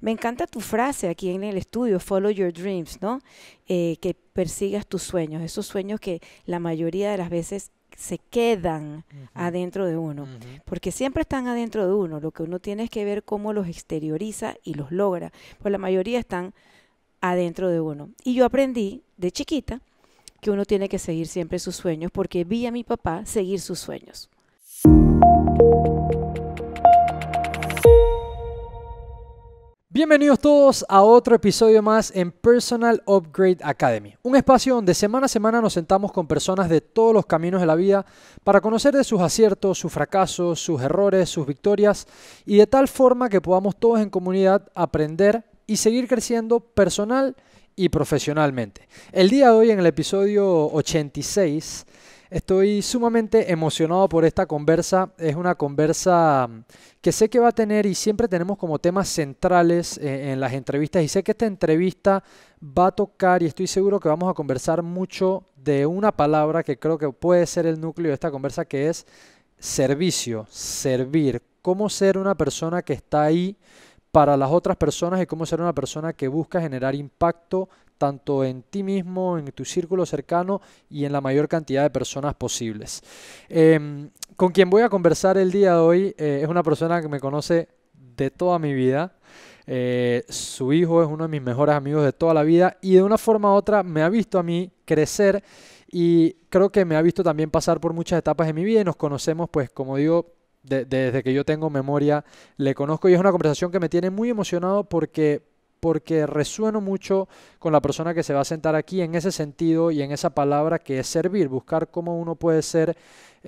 Me encanta tu frase aquí en el estudio, follow your dreams, ¿no? Eh, que persigas tus sueños, esos sueños que la mayoría de las veces se quedan adentro de uno, porque siempre están adentro de uno, lo que uno tiene es que ver cómo los exterioriza y los logra, pues la mayoría están adentro de uno. Y yo aprendí de chiquita que uno tiene que seguir siempre sus sueños, porque vi a mi papá seguir sus sueños. Bienvenidos todos a otro episodio más en Personal Upgrade Academy, un espacio donde semana a semana nos sentamos con personas de todos los caminos de la vida para conocer de sus aciertos, sus fracasos, sus errores, sus victorias y de tal forma que podamos todos en comunidad aprender y seguir creciendo personal y profesionalmente. El día de hoy en el episodio 86 Estoy sumamente emocionado por esta conversa. Es una conversa mm, que sé que va a tener y siempre tenemos como temas centrales eh, en las entrevistas y sé que esta entrevista va a tocar y estoy seguro que vamos a conversar mucho de una palabra que creo que puede ser el núcleo de esta conversa que es servicio, servir. Cómo ser una persona que está ahí para las otras personas y cómo ser una persona que busca generar impacto, tanto en ti mismo, en tu círculo cercano y en la mayor cantidad de personas posibles. Em, con quien voy a conversar el día de hoy eh, es una persona que me conoce de toda mi vida. Eh, su hijo es uno de mis mejores amigos de toda la vida y de una forma u otra me ha visto a mí crecer y creo que me ha visto también pasar por muchas etapas de mi vida y nos conocemos pues como digo desde que yo tengo memoria le conozco y es una conversación que me tiene muy emocionado porque porque resueno mucho con la persona que se va a sentar aquí en ese sentido y en esa palabra que es servir, buscar cómo uno puede ser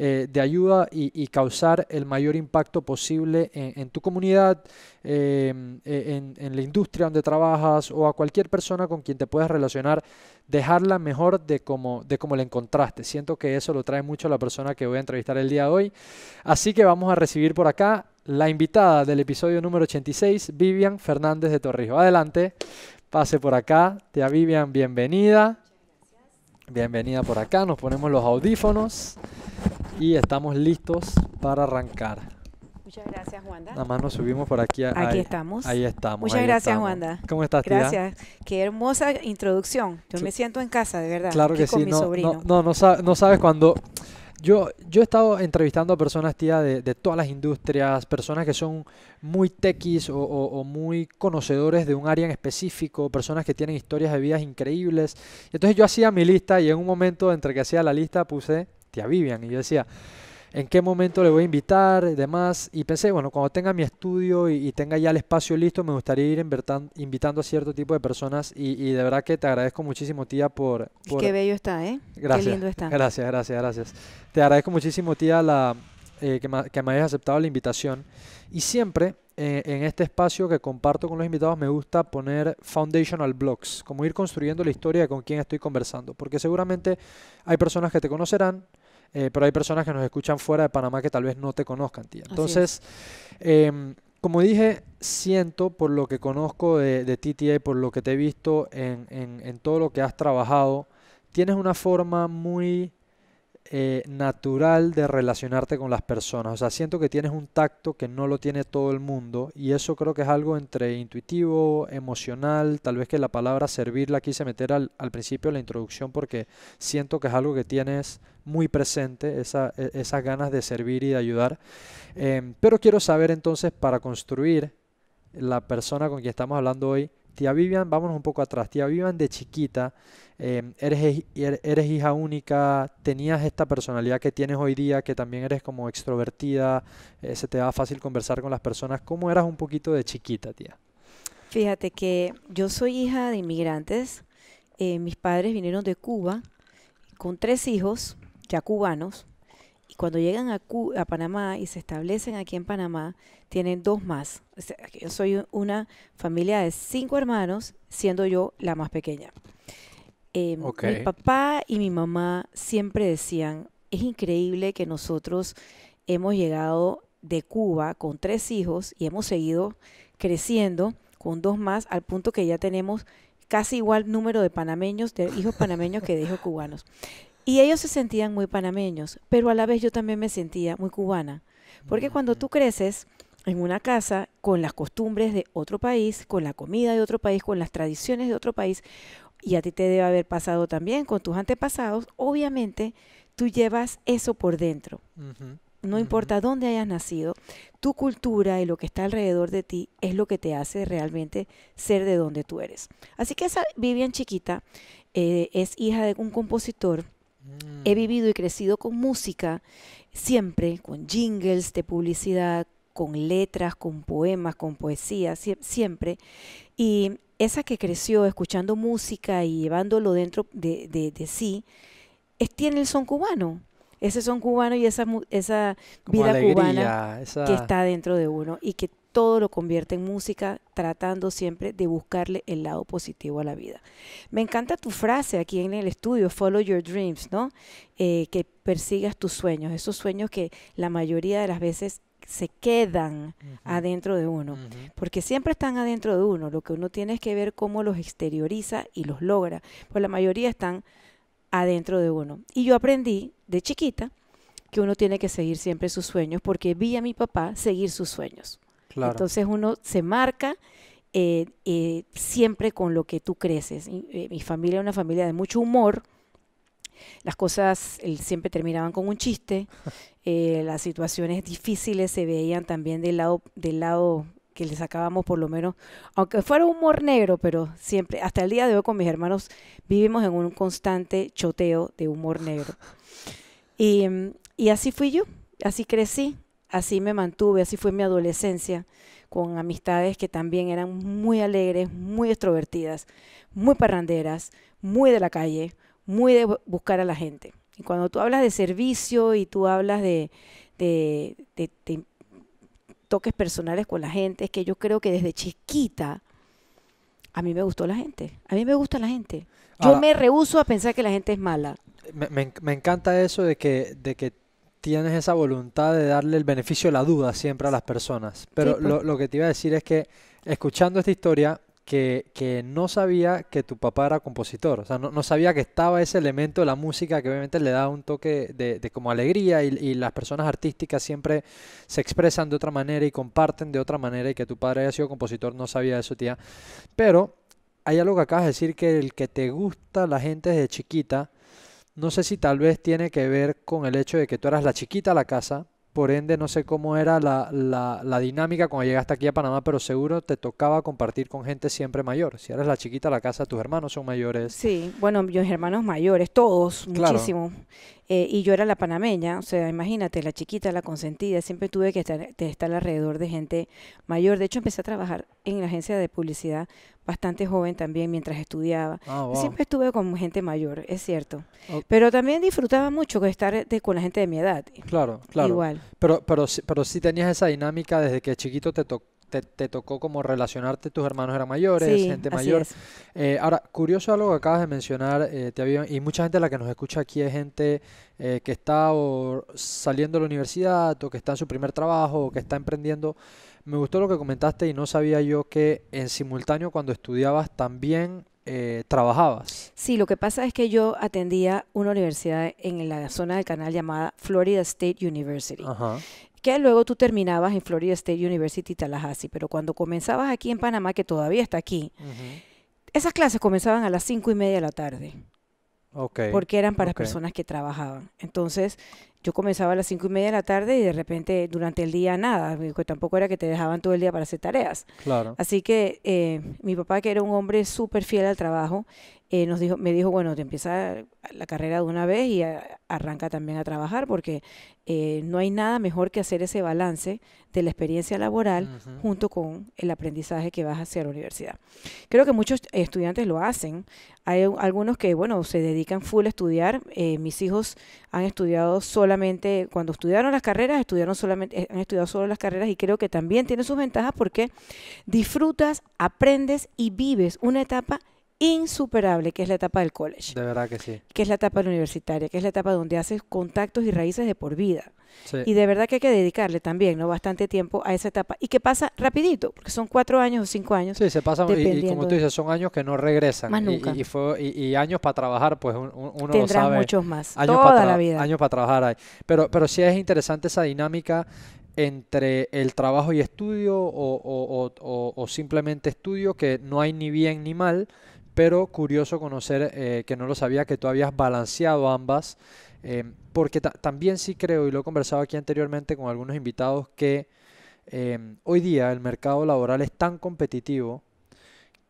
eh, de ayuda y, causar el mayor impacto posible en, tu comunidad, em, e, en, la industria donde trabajas o a cualquier persona con quien te puedas relacionar, dejarla mejor de cómo de como la encontraste. Siento que eso lo trae mucho la persona que voy a entrevistar el día de hoy. Así que vamos a recibir por acá la invitada del episodio número 86, Vivian Fernández de Torrijos. Adelante, pase por acá. Tía Vivian, bienvenida. Bienvenida por acá, nos ponemos los audífonos y estamos listos para arrancar. Muchas gracias, Wanda. Nada más nos subimos por aquí. aquí estamos. Ahí estamos. Muchas gracias, Wanda. ¿Cómo estás, tía? Gracias. Qué hermosa introducción. Yo me siento en casa, de verdad. Claro que sí. no, no, no, no, sabes cuando... Yo, yo he estado entrevistando a personas, tía, de, de todas las industrias, personas que son muy techis o, muy conocedores de un área en específico, personas que tienen historias de vidas increíbles. entonces yo hacía mi lista y en un momento entre que hacía la lista puse tía Vivian y yo decía, en qué momento le voy a invitar y demás. Y pensé, bueno, cuando tenga mi estudio y, tenga ya el espacio listo, me gustaría ir invitando a cierto tipo de personas. Y, de verdad que te agradezco muchísimo, tía, por... por... Qué bello está, ¿eh? Gracias. Qué lindo está. Gracias, gracias, gracias. Te agradezco muchísimo, tía, la, eh, que, me, hayas aceptado la invitación. Y siempre eh, en este espacio que comparto con los invitados me gusta poner foundational blocks, como ir construyendo la historia de con quién estoy conversando, porque seguramente hay personas que te conocerán, eh, pero hay personas que nos escuchan fuera de Panamá que tal vez no te conozcan, tía. Entonces, em, como dije, siento por lo que conozco de, tía, y por lo que te he visto en, en, en todo lo que has trabajado, tienes una forma muy eh, natural de relacionarte con las personas. O sea, siento que tienes un tacto que no lo tiene todo el mundo y eso creo que es algo entre intuitivo, emocional, tal vez que la palabra servir la quise meter al, principio de la introducción porque siento que es algo que tienes muy presente, e, esas ganas de servir y de ayudar. Em, pero quiero saber entonces para construir la persona con quien estamos hablando hoy, Tía Vivian, vámonos un poco atrás. Tía Vivian de chiquita, em, eres, er, eres, hija única, tenías esta personalidad que tienes hoy día, que también eres como extrovertida, eh, se te da fácil conversar con las personas. ¿Cómo eras un poquito de chiquita, tía? Fíjate que yo soy hija de inmigrantes. Eh, mis padres vinieron de Cuba con tres hijos, ya cubanos cuando llegan a, a Panamá y se establecen aquí en Panamá, tienen dos más. O yo soy una familia de cinco hermanos, siendo yo la más pequeña. Em, mi papá y mi mamá siempre decían, es increíble que nosotros hemos llegado de Cuba con tres hijos y hemos seguido creciendo con dos más al punto que ya tenemos casi igual número de panameños, de hijos panameños que de hijos cubanos. Y ellos se sentían muy panameños, pero a la vez yo también me sentía muy cubana. Porque mm, cuando tú creces en una casa con las costumbres de otro país, con la comida de otro país, con las tradiciones de otro país, y a ti te debe haber pasado también con tus antepasados, obviamente tú llevas eso por dentro. No importa dónde hayas nacido, tu cultura y lo que está alrededor de ti es lo que te hace realmente ser de donde tú eres. Así que esa Vivian chiquita eh, es hija de un compositor He vivido y crecido con música, siempre con jingles de publicidad, con letras, con poemas, con poesía, siempre. Y esa que creció escuchando música y llevándolo dentro de, sí, es, tiene el son cubano. Ese son cubano y esa, esa vida cubana que está dentro de uno y que todo lo convierte en música, tratando siempre de buscarle el lado positivo a la vida. Me encanta tu frase aquí en el estudio, follow your dreams, ¿no? Eh, que persigas tus sueños, esos sueños que la mayoría de las veces se quedan adentro de uno, porque siempre están adentro de uno, lo que uno tiene es que ver cómo los exterioriza y los logra, pues la mayoría están adentro de uno. Y yo aprendí de chiquita que uno tiene que seguir siempre sus sueños, porque vi a mi papá seguir sus sueños. Entonces uno se marca eh, eh, siempre con lo que tú creces. Eh, mi familia es una familia de mucho humor. Las cosas siempre terminaban con un chiste. las situaciones difíciles se veían también del lado, del lado que le sacábamos por lo menos, aunque fuera humor negro, pero siempre, hasta el día de hoy con mis hermanos vivimos en un constante choteo de humor negro. y así fui yo, así crecí así me mantuve, así fue mi adolescencia, con amistades que también eran muy alegres, muy extrovertidas, muy parranderas, muy de la calle, muy de buscar a la gente. Y cuando tú hablas de servicio y tú hablas de, toques personales con la gente, es que yo creo que desde chiquita a mí me gustó la gente, a mí me gusta la gente. Yo ah. me rehuso a pensar que la gente es mala. Me, me encanta eso de que, de que tienes esa voluntad de darle el beneficio de la duda siempre a las personas. Pero lo, que te iba a decir es que, escuchando esta historia, que, no sabía que tu papá era compositor, o sea, no, sabía que estaba ese elemento de la música que obviamente le da un toque de, como alegría y, y, las personas artísticas siempre se expresan de otra manera y comparten de otra manera y que tu padre haya sido compositor, no sabía eso, tía. Pero hay algo que acabas de decir, que el que te gusta la gente desde chiquita, no sé si tal vez tiene que ver con el hecho de que tú eras la chiquita a la casa, por ende no sé cómo era la, la, dinámica cuando llegaste aquí a Panamá, pero seguro te tocaba compartir con gente siempre mayor. Si eres la chiquita a la casa, tus hermanos son mayores. Sí, bueno, mis hermanos mayores, todos, muchísimo. Eh, y yo era la panameña, o sea, imagínate, la chiquita, la consentida, siempre tuve que estar, estar alrededor de gente mayor. De hecho, empecé a trabajar en la agencia de publicidad bastante joven también mientras estudiaba. Ah, Siempre estuve con gente mayor, es cierto. Pero también disfrutaba mucho estar eh, con la gente de mi edad. Claro, claro. Igual. Pero, pero, pero sí tenías esa dinámica desde que chiquito te tocó te, tocó como relacionarte, tus hermanos eran mayores, gente mayor. Eh, ahora, curioso algo que acabas de mencionar, eh, te había, y mucha gente la que nos escucha aquí es gente eh, que está saliendo de la universidad, o que está en su primer trabajo, o que está emprendiendo. Me gustó lo que comentaste y no sabía yo que en simultáneo cuando estudiabas también eh, trabajabas. Sí, lo que pasa es que yo atendía una universidad en la zona del canal llamada Florida State University. Que luego tú terminabas en Florida State University Tallahassee, pero cuando comenzabas aquí en Panamá, que todavía está aquí, esas clases comenzaban a las cinco y media de la tarde. Porque eran para personas que trabajaban. Entonces, yo comenzaba a las cinco y media de la tarde y de repente durante el día nada, tampoco era que te dejaban todo el día para hacer tareas. Claro. Así que eh, mi papá, que era un hombre súper fiel al trabajo, eh, nos dijo, me dijo, bueno, te empieza la carrera de una vez y arranca también a trabajar, porque eh, no hay nada mejor que hacer ese balance de la experiencia laboral junto con el aprendizaje que vas hacia la universidad. Creo que muchos estudiantes lo hacen. Hay algunos que, bueno, se dedican full a estudiar. mis hijos han estudiado solo solamente, cuando estudiaron las carreras, estudiaron solamente, eh, han estudiado solo las carreras y creo que también tiene sus ventajas porque disfrutas, aprendes y vives una etapa insuperable, que es la etapa del college. De verdad que sí. Que es la etapa universitaria, que es la etapa donde haces contactos y raíces de por vida. Y de verdad que hay que dedicarle también, ¿no? Bastante tiempo a esa etapa. Y que pasa rapidito, porque son cuatro años o cinco años. Sí, se pasan, y, como tú dices, son años que no regresan. Y, y, años para trabajar, pues uno Tendrás muchos más, toda la vida. Años para trabajar ahí. Pero, pero sí es interesante esa dinámica entre el trabajo y estudio o, o, o, o simplemente estudio, que no hay ni bien ni mal, pero curioso conocer eh, que no lo sabía que tú habías balanceado ambas, eh, porque también sí creo, y lo he conversado aquí anteriormente con algunos invitados, que em, hoy día el mercado laboral es tan competitivo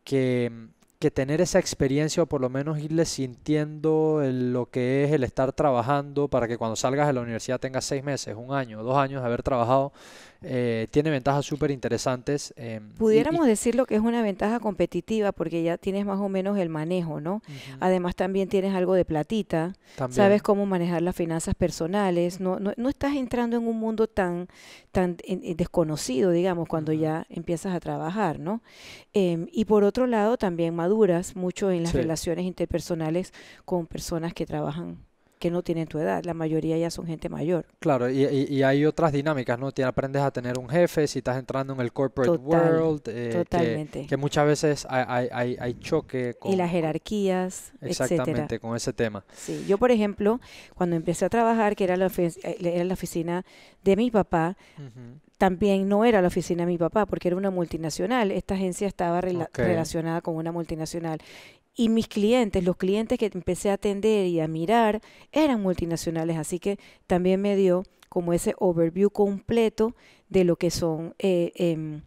em, que, tener esa experiencia o por lo menos irle sintiendo lo que es el estar trabajando para que cuando salgas de la universidad tengas seis meses, un año, dos años de haber trabajado, eh, tiene ventajas súper interesantes. Em, Pudiéramos decirlo que es una ventaja competitiva porque ya tienes más o menos el manejo, ¿no? Además también tienes algo de platita, sabes cómo manejar las finanzas personales, no, no, estás entrando en un mundo tan, tan desconocido, digamos, cuando ya empiezas a trabajar, ¿no? Em, y por otro lado también maduras mucho en las relaciones interpersonales con personas que trabajan que no tienen tu edad, la mayoría ya son gente mayor. Claro, y, hay otras dinámicas, ¿no? Te aprendes a tener un jefe, si estás entrando en el corporate world, eh, Que, muchas veces hay, choque con... Y las jerarquías, Exactamente, con ese tema. Sí, yo por ejemplo, cuando empecé a trabajar, que era la, eh, era la oficina de mi papá, también no era la oficina de mi papá porque era una multinacional. Esta agencia estaba relacionada con una multinacional. Y mis clientes, los clientes que empecé a atender y a mirar, eran multinacionales, así que también me dio como ese overview completo de lo que son, eh, em,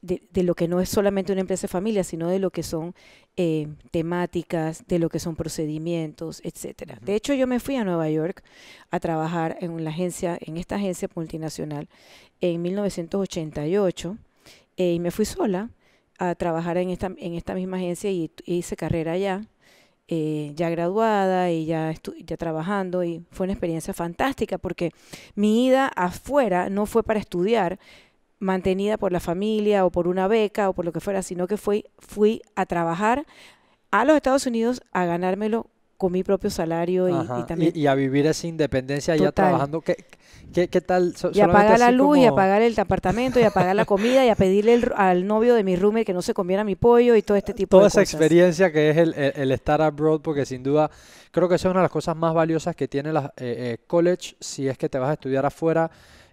de, lo que no es solamente una empresa de familia, sino de lo que son eh, temáticas, de lo que son procedimientos, etc. De hecho, yo me fui a Nueva York a trabajar en una agencia, en esta agencia multinacional, en 1988, eh, y me fui sola a trabajar en esta, en esta misma agencia y, hice carrera allá, eh, ya graduada y ya, ya trabajando y fue una experiencia fantástica porque mi ida afuera no fue para estudiar, mantenida por la familia o por una beca o por lo que fuera, sino que fui, fui a trabajar a los Estados Unidos a ganármelo con mi propio salario y, también... Y, a vivir esa independencia ya trabajando. ¿Qué, qué, tal? y apagar la luz, y apagar el apartamento, y apagar la comida, y a pedirle al novio de mi roommate que no se comiera mi pollo y todo este eh, tipo de cosas. Toda esa experiencia que es el, estar abroad, porque sin duda creo que es una de las cosas más valiosas que tiene la eh, eh, college si es que te vas a estudiar afuera.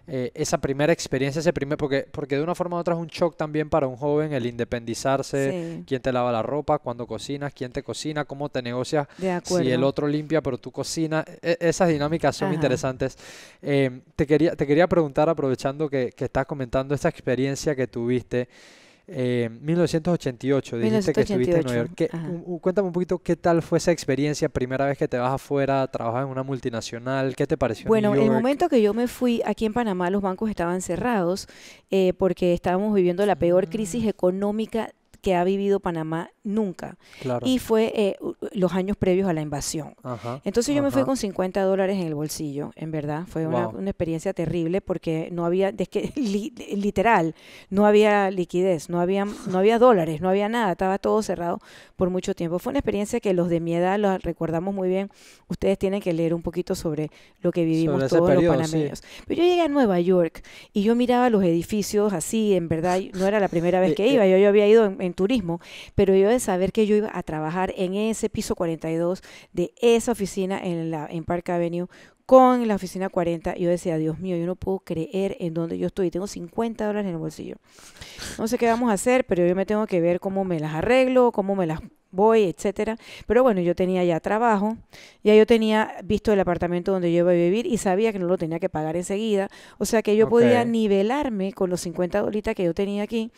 Eh, esa primera experiencia, ese primer, porque, porque de una forma u otra es un shock también para un joven el independizarse, quién te lava la ropa, cuándo cocinas, quién te cocina, cómo te negocias, si el otro limpia pero tú cocinas, e, e, esas dinámicas son interesantes. Eh, te, quería, te quería preguntar, aprovechando que, que estás comentando esta experiencia que tuviste, 1988, eh, dijiste que estuviste en Nueva York. cuéntame un poquito qué tal fue esa experiencia, primera vez que te vas afuera, trabajas en una multinacional, ¿qué te pareció? Bueno, en el momento que yo me fui aquí en Panamá, los bancos estaban cerrados eh, porque estábamos viviendo la peor crisis ah. económica que ha vivido Panamá nunca. Y fue eh, los años previos a la invasión. Entonces yo me fui con 50 dólares en el bolsillo, en verdad. Fue una, experiencia terrible porque no había, literal, no había liquidez, no había, no había dólares, no había nada, estaba todo cerrado por mucho tiempo. Fue una experiencia que los de mi edad la recordamos muy bien. Ustedes tienen que leer un poquito sobre lo que vivimos todos los panameños. Pero yo llegué a Nueva York y yo miraba los edificios así, en verdad, no era la primera vez eh, que eh, iba, yo, yo había ido en, turismo, pero yo de saber que yo iba a trabajar en ese piso 42 de esa oficina en, la, en Park Avenue con la oficina 40, yo decía, Dios mío, yo no puedo creer en dónde yo estoy. Tengo 50 dólares en el bolsillo. No sé qué vamos a hacer, pero yo me tengo que ver cómo me las arreglo, cómo me las voy, etcétera. Pero bueno, yo tenía ya trabajo, ya yo tenía visto el apartamento donde yo iba a vivir y sabía que no lo tenía que pagar enseguida. O sea que yo podía nivelarme con los 50 dolitas que yo tenía aquí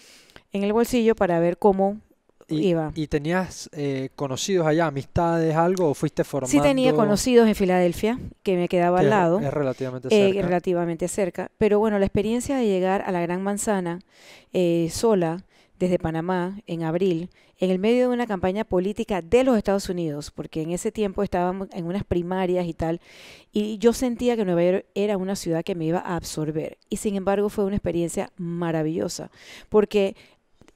en el bolsillo para ver cómo y, tenías eh, conocidos allá, amistades, algo, o fuiste formando? Sí tenía conocidos en Filadelfia, que me quedaba al lado. Es relativamente eh, cerca. relativamente cerca. Pero bueno, la experiencia de llegar a la Gran Manzana eh, sola, desde Panamá, en abril, en el medio de una campaña política de los Estados Unidos, porque en ese tiempo estábamos en unas primarias y tal, y yo sentía que Nueva York era una ciudad que me iba a absorber. Y sin embargo fue una experiencia maravillosa, porque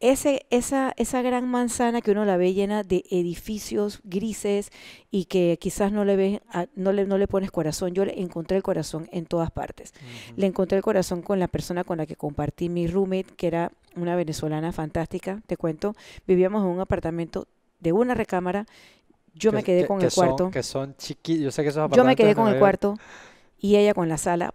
ese, esa, esa gran manzana que uno la ve llena de edificios grises y que quizás no le, no le, no le pones corazón, yo le encontré el corazón en todas partes. Le encontré el corazón con la persona con la que compartí mi roommate, que era una venezolana fantástica, te cuento, vivíamos en un apartamento de una recámara, yo me quedé con el cuarto. que son chiquillos, yo sé que esos Yo me quedé con el cuarto y ella con la sala,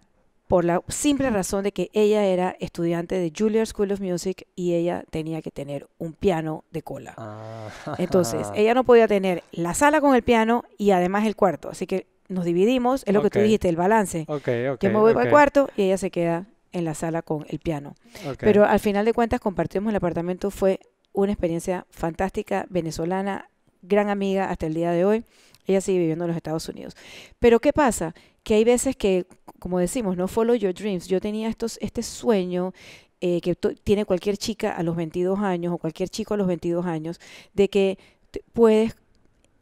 por la simple razón de que ella era estudiante de Juilliard School of Music y ella tenía que tener un piano de cola. Ah. Entonces, ella no podía tener la sala con el piano y además el cuarto. Así que nos dividimos, es lo que tú dijiste, el balance. Que Yo me voy para el cuarto y ella se queda en la sala con el piano. Pero al final de cuentas compartimos el apartamento, fue una experiencia fantástica venezolana gran amiga hasta el día de hoy. Ella sigue viviendo en los Estados Unidos. Pero ¿qué pasa? Que hay veces que, como decimos, no follow your dreams. Yo tenía estos, este sueño eh, que tiene cualquier chica a los 22 años o cualquier chico a los 22 años, de que puedes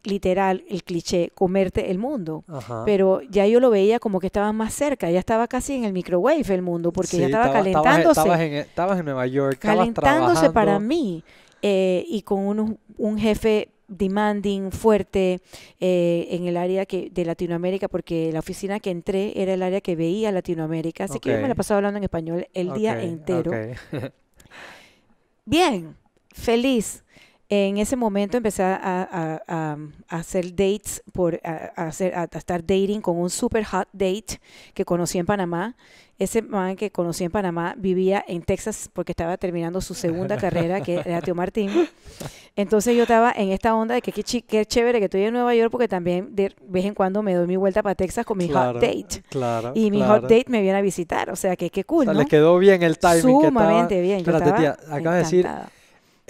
literal el cliché, comerte el mundo. Pero ya yo lo veía como que estaba más cerca, ya estaba casi en el microwave el mundo, porque ya estaba, calentándose. Estabas en, Nueva York, calentándose para mí. Eh, y con un jefe demanding, fuerte eh, en el área que, de Latinoamérica, porque la oficina que entré era el área que veía Latinoamérica, así que yo me la pasaba hablando en español el día entero. Bien, feliz. En ese momento empecé a, hacer dates, por, hacer, a, estar dating con un super hot date que conocí en Panamá. Ese man que conocí en Panamá vivía en Texas porque estaba terminando su segunda carrera, que era Tío Martín. Entonces yo estaba en esta onda de que qué, chévere que estoy en Nueva York porque también de vez en cuando me doy mi vuelta para Texas con mi hot date. Claro, y mi hot date me viene a visitar, o sea que qué cool. Le quedó bien el timing. Sumamente bien. tía, acaba de decir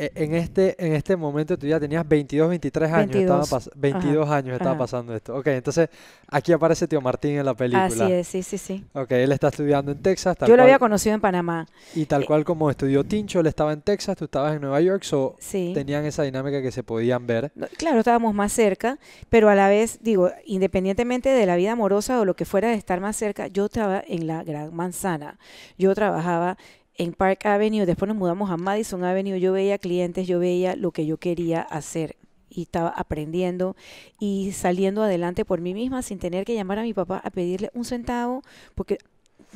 e, en este, en este momento tú ya tenías 22, 23 años. 22, estaba años estaba pasando esto. Ok, entonces aquí aparece tío Martín en la película. Así es, sí, sí, sí. Ok, él está estudiando en Texas. Yo lo había conocido en Panamá. Y tal eh, cual como estudió Tincho, él estaba en Texas, tú estabas en Nueva York, so sí. tenían esa dinámica que se podían ver. claro, estábamos más cerca, pero a la vez, digo, independientemente de la vida amorosa o lo que fuera de estar más cerca, yo estaba en la Gran Manzana. Yo trabajaba en Park Avenue, después nos mudamos a Madison Avenue, yo veía clientes, yo veía lo que yo quería hacer y estaba aprendiendo y saliendo adelante por mí misma sin tener que llamar a mi papá a pedirle un centavo, porque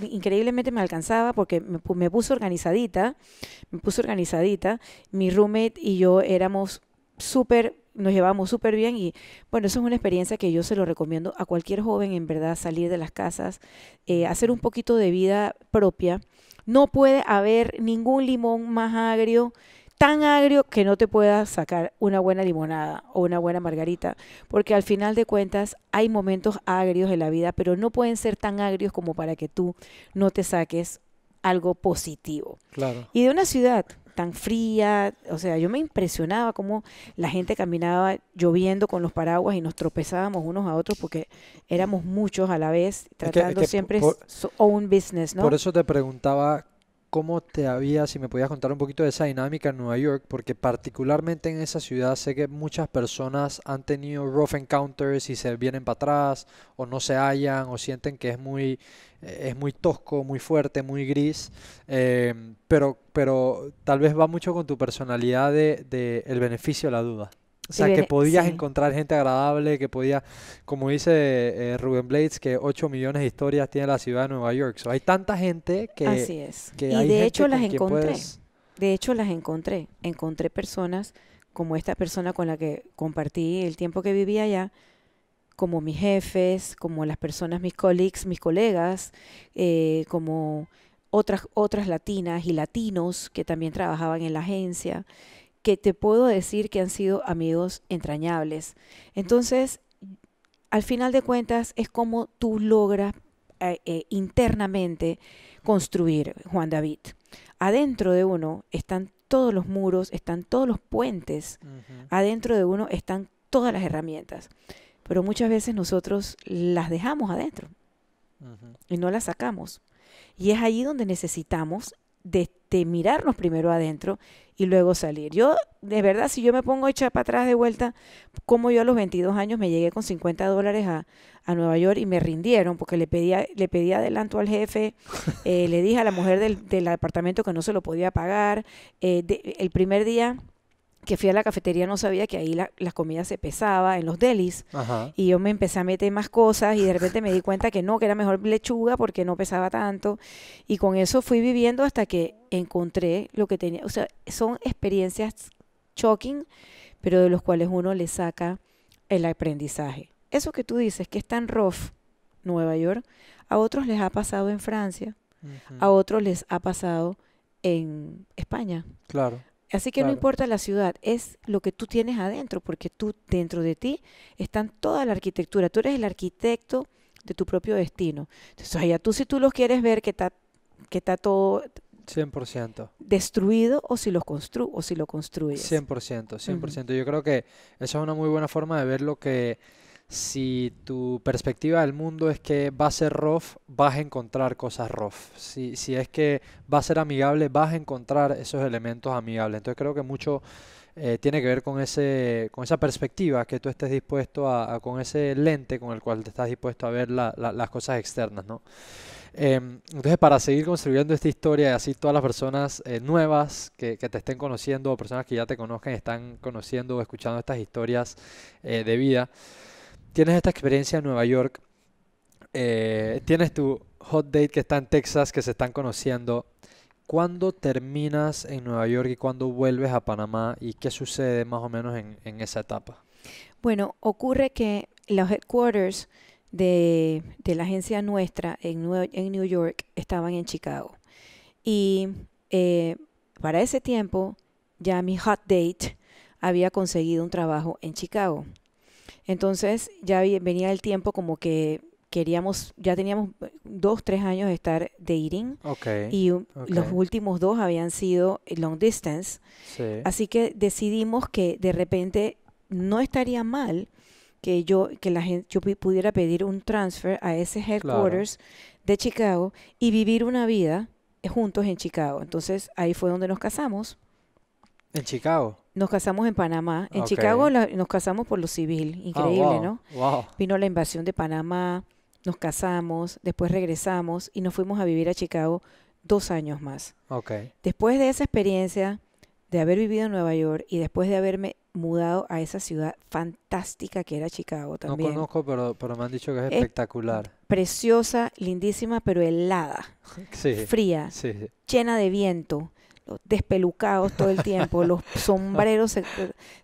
increíblemente me alcanzaba porque me, puse organizadita, me puse organizadita, mi roommate y yo éramos súper nos llevamos súper bien y bueno, eso es una experiencia que yo se lo recomiendo a cualquier joven, en verdad, salir de las casas, eh, hacer un poquito de vida propia, no puede haber ningún limón más agrio, tan agrio que no te pueda sacar una buena limonada o una buena margarita, porque al final de cuentas hay momentos agrios en la vida, pero no pueden ser tan agrios como para que tú no te saques algo positivo. Claro. Y de una ciudad tan fría, o sea, yo me impresionaba cómo la gente caminaba lloviendo con los paraguas y nos tropezábamos unos a otros porque éramos muchos a la vez, tratando siempre su own business, ¿no? Por eso te preguntaba cómo te había, si me podías contar un poquito de esa dinámica en Nueva York, porque particularmente en esa ciudad sé que muchas personas han tenido rough encounters y se vienen para atrás, o no se hallan, o sienten que es muy, eh, es muy tosco, muy fuerte, muy gris, eh, pero, pero tal vez va mucho con tu personalidad de, de el beneficio de la duda. O sea, que podías encontrar gente agradable, que podías, como dice eh, Rubén Blades, que 8 millones de historias tiene la ciudad de Nueva York. So, hay tanta gente que... Así es. Que y de hecho las encontré. De hecho las encontré. Encontré personas como esta persona con la que compartí el tiempo que vivía allá, como mis jefes, como las personas, mis colleagues, mis colegas, eh, como otras, otras latinas y latinos que también trabajaban en la agencia que te puedo decir que han sido amigos entrañables. Entonces, al final de cuentas, es como tú logras eh, eh, internamente construir, Juan David. Adentro de uno están todos los muros, están todos los puentes, adentro de uno están todas las herramientas, pero muchas veces nosotros las dejamos adentro y no las sacamos. Y es allí donde necesitamos de de mirarnos primero adentro y luego salir. Yo, de verdad, si yo me pongo hecha para atrás de vuelta, como yo a los 22 años me llegué con 50 dólares a, Nueva York y me rindieron porque le pedía, le pedía adelanto al jefe, eh, le dije a la mujer del, apartamento que no se lo podía pagar. Eh, el primer día que fui a la cafetería no sabía que ahí la, las comidas se pesaba en los delis y yo me empecé a meter más cosas y de repente me di cuenta que no, que era mejor lechuga porque no pesaba tanto y con eso fui viviendo hasta que encontré lo que tenía, o sea, son experiencias shocking, pero de los cuales uno le saca el aprendizaje. Eso que tú dices que es tan rough Nueva York, a otros les ha pasado en Francia, a otros les ha pasado en España. Claro Así que no importa la ciudad, es lo que tú tienes adentro, porque tú dentro de ti están toda la arquitectura, tú eres el arquitecto de tu propio destino. Entonces, allá tú si tú los quieres ver que está que está todo 100%. Destruido o si, los constru o si lo construyes. 100%, 100%. Yo creo que esa es una muy buena forma de ver lo que si tu perspectiva del mundo es que va a ser rough, vas a encontrar cosas rough. Si, si es que va a ser amigable, vas a encontrar esos elementos amigables. Entonces creo que mucho eh, tiene que ver con, ese, con esa perspectiva que tú estés dispuesto a, con ese lente con el cual te estás dispuesto a ver las cosas externas, ¿no? Em, entonces, para seguir construyendo esta historia y así todas las personas eh, nuevas que, te estén conociendo o personas que ya te conozcan están conociendo o escuchando estas historias eh, de vida, tienes esta experiencia en Nueva York, eh, tienes tu hot date que está en Texas, que se están conociendo. ¿Cuándo terminas en Nueva York y cuándo vuelves a Panamá y qué sucede más o menos en, esa etapa? Bueno, ocurre que los headquarters de, la agencia nuestra en, en, New York estaban en Chicago. Y eh, para ese tiempo ya mi hot date había conseguido un trabajo en Chicago. Entonces ya venía el tiempo como que queríamos, ya teníamos dos, tres años de estar dating. y los últimos dos habían sido long distance. Así que decidimos que de repente no estaría mal que yo, que la gente, yo pudiera pedir un transfer a ese headquarters de Chicago y vivir una vida eh, juntos en Chicago. Entonces ahí fue donde nos casamos. ¿En Chicago? Nos casamos en Panamá. En Chicago nos casamos por lo civil, ah, increíble, ¿no? Vino la invasión de Panamá, nos casamos, después regresamos y nos fuimos a vivir a Chicago dos años más. Después de esa experiencia de haber vivido en Nueva York y después de haberme mudado a esa ciudad fantástica que era Chicago también. No conozco, pero, me han dicho que es, espectacular. Preciosa, lindísima, pero helada, fría, llena de viento despelucados todo el tiempo, los sombreros se,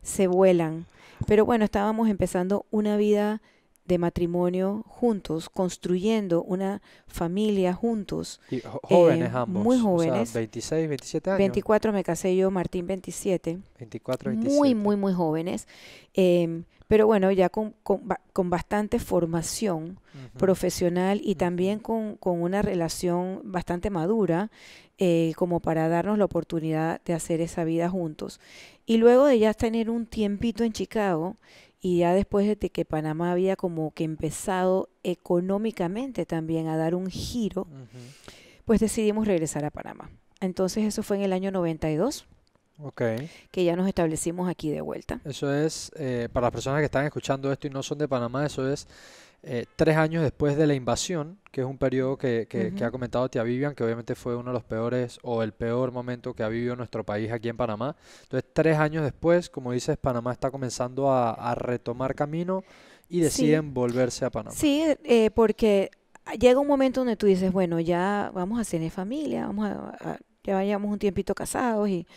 se vuelan. Pero bueno, estábamos empezando una vida de matrimonio juntos, construyendo una familia juntos. jóvenes eh, ambos. Muy jóvenes. 26, 27 años. 24 me casé yo, Martín 27. 24, Muy, muy, muy jóvenes. Eh, pero bueno, ya con, bastante formación profesional y también con, una relación bastante madura eh, como para darnos la oportunidad de hacer esa vida juntos. Y luego de ya tener un tiempito en Chicago y ya después de que Panamá había como que empezado económicamente también a dar un giro, pues decidimos regresar a Panamá. Entonces eso fue en el año 92 que ya nos establecimos aquí de vuelta. Eso es, eh, para las personas que están escuchando esto y no son de Panamá, eso es eh, tres años después de la invasión, que es un periodo que, que, ha comentado Tia Vivian, que obviamente fue uno de los peores o el peor momento que ha vivido nuestro país aquí en Panamá. Entonces, tres años después, como dices, Panamá está comenzando a, retomar camino y deciden volverse a Panamá. Sí, eh, porque llega un momento donde tú dices, bueno, ya vamos a tener familia, vamos ya vayamos un tiempito casados y,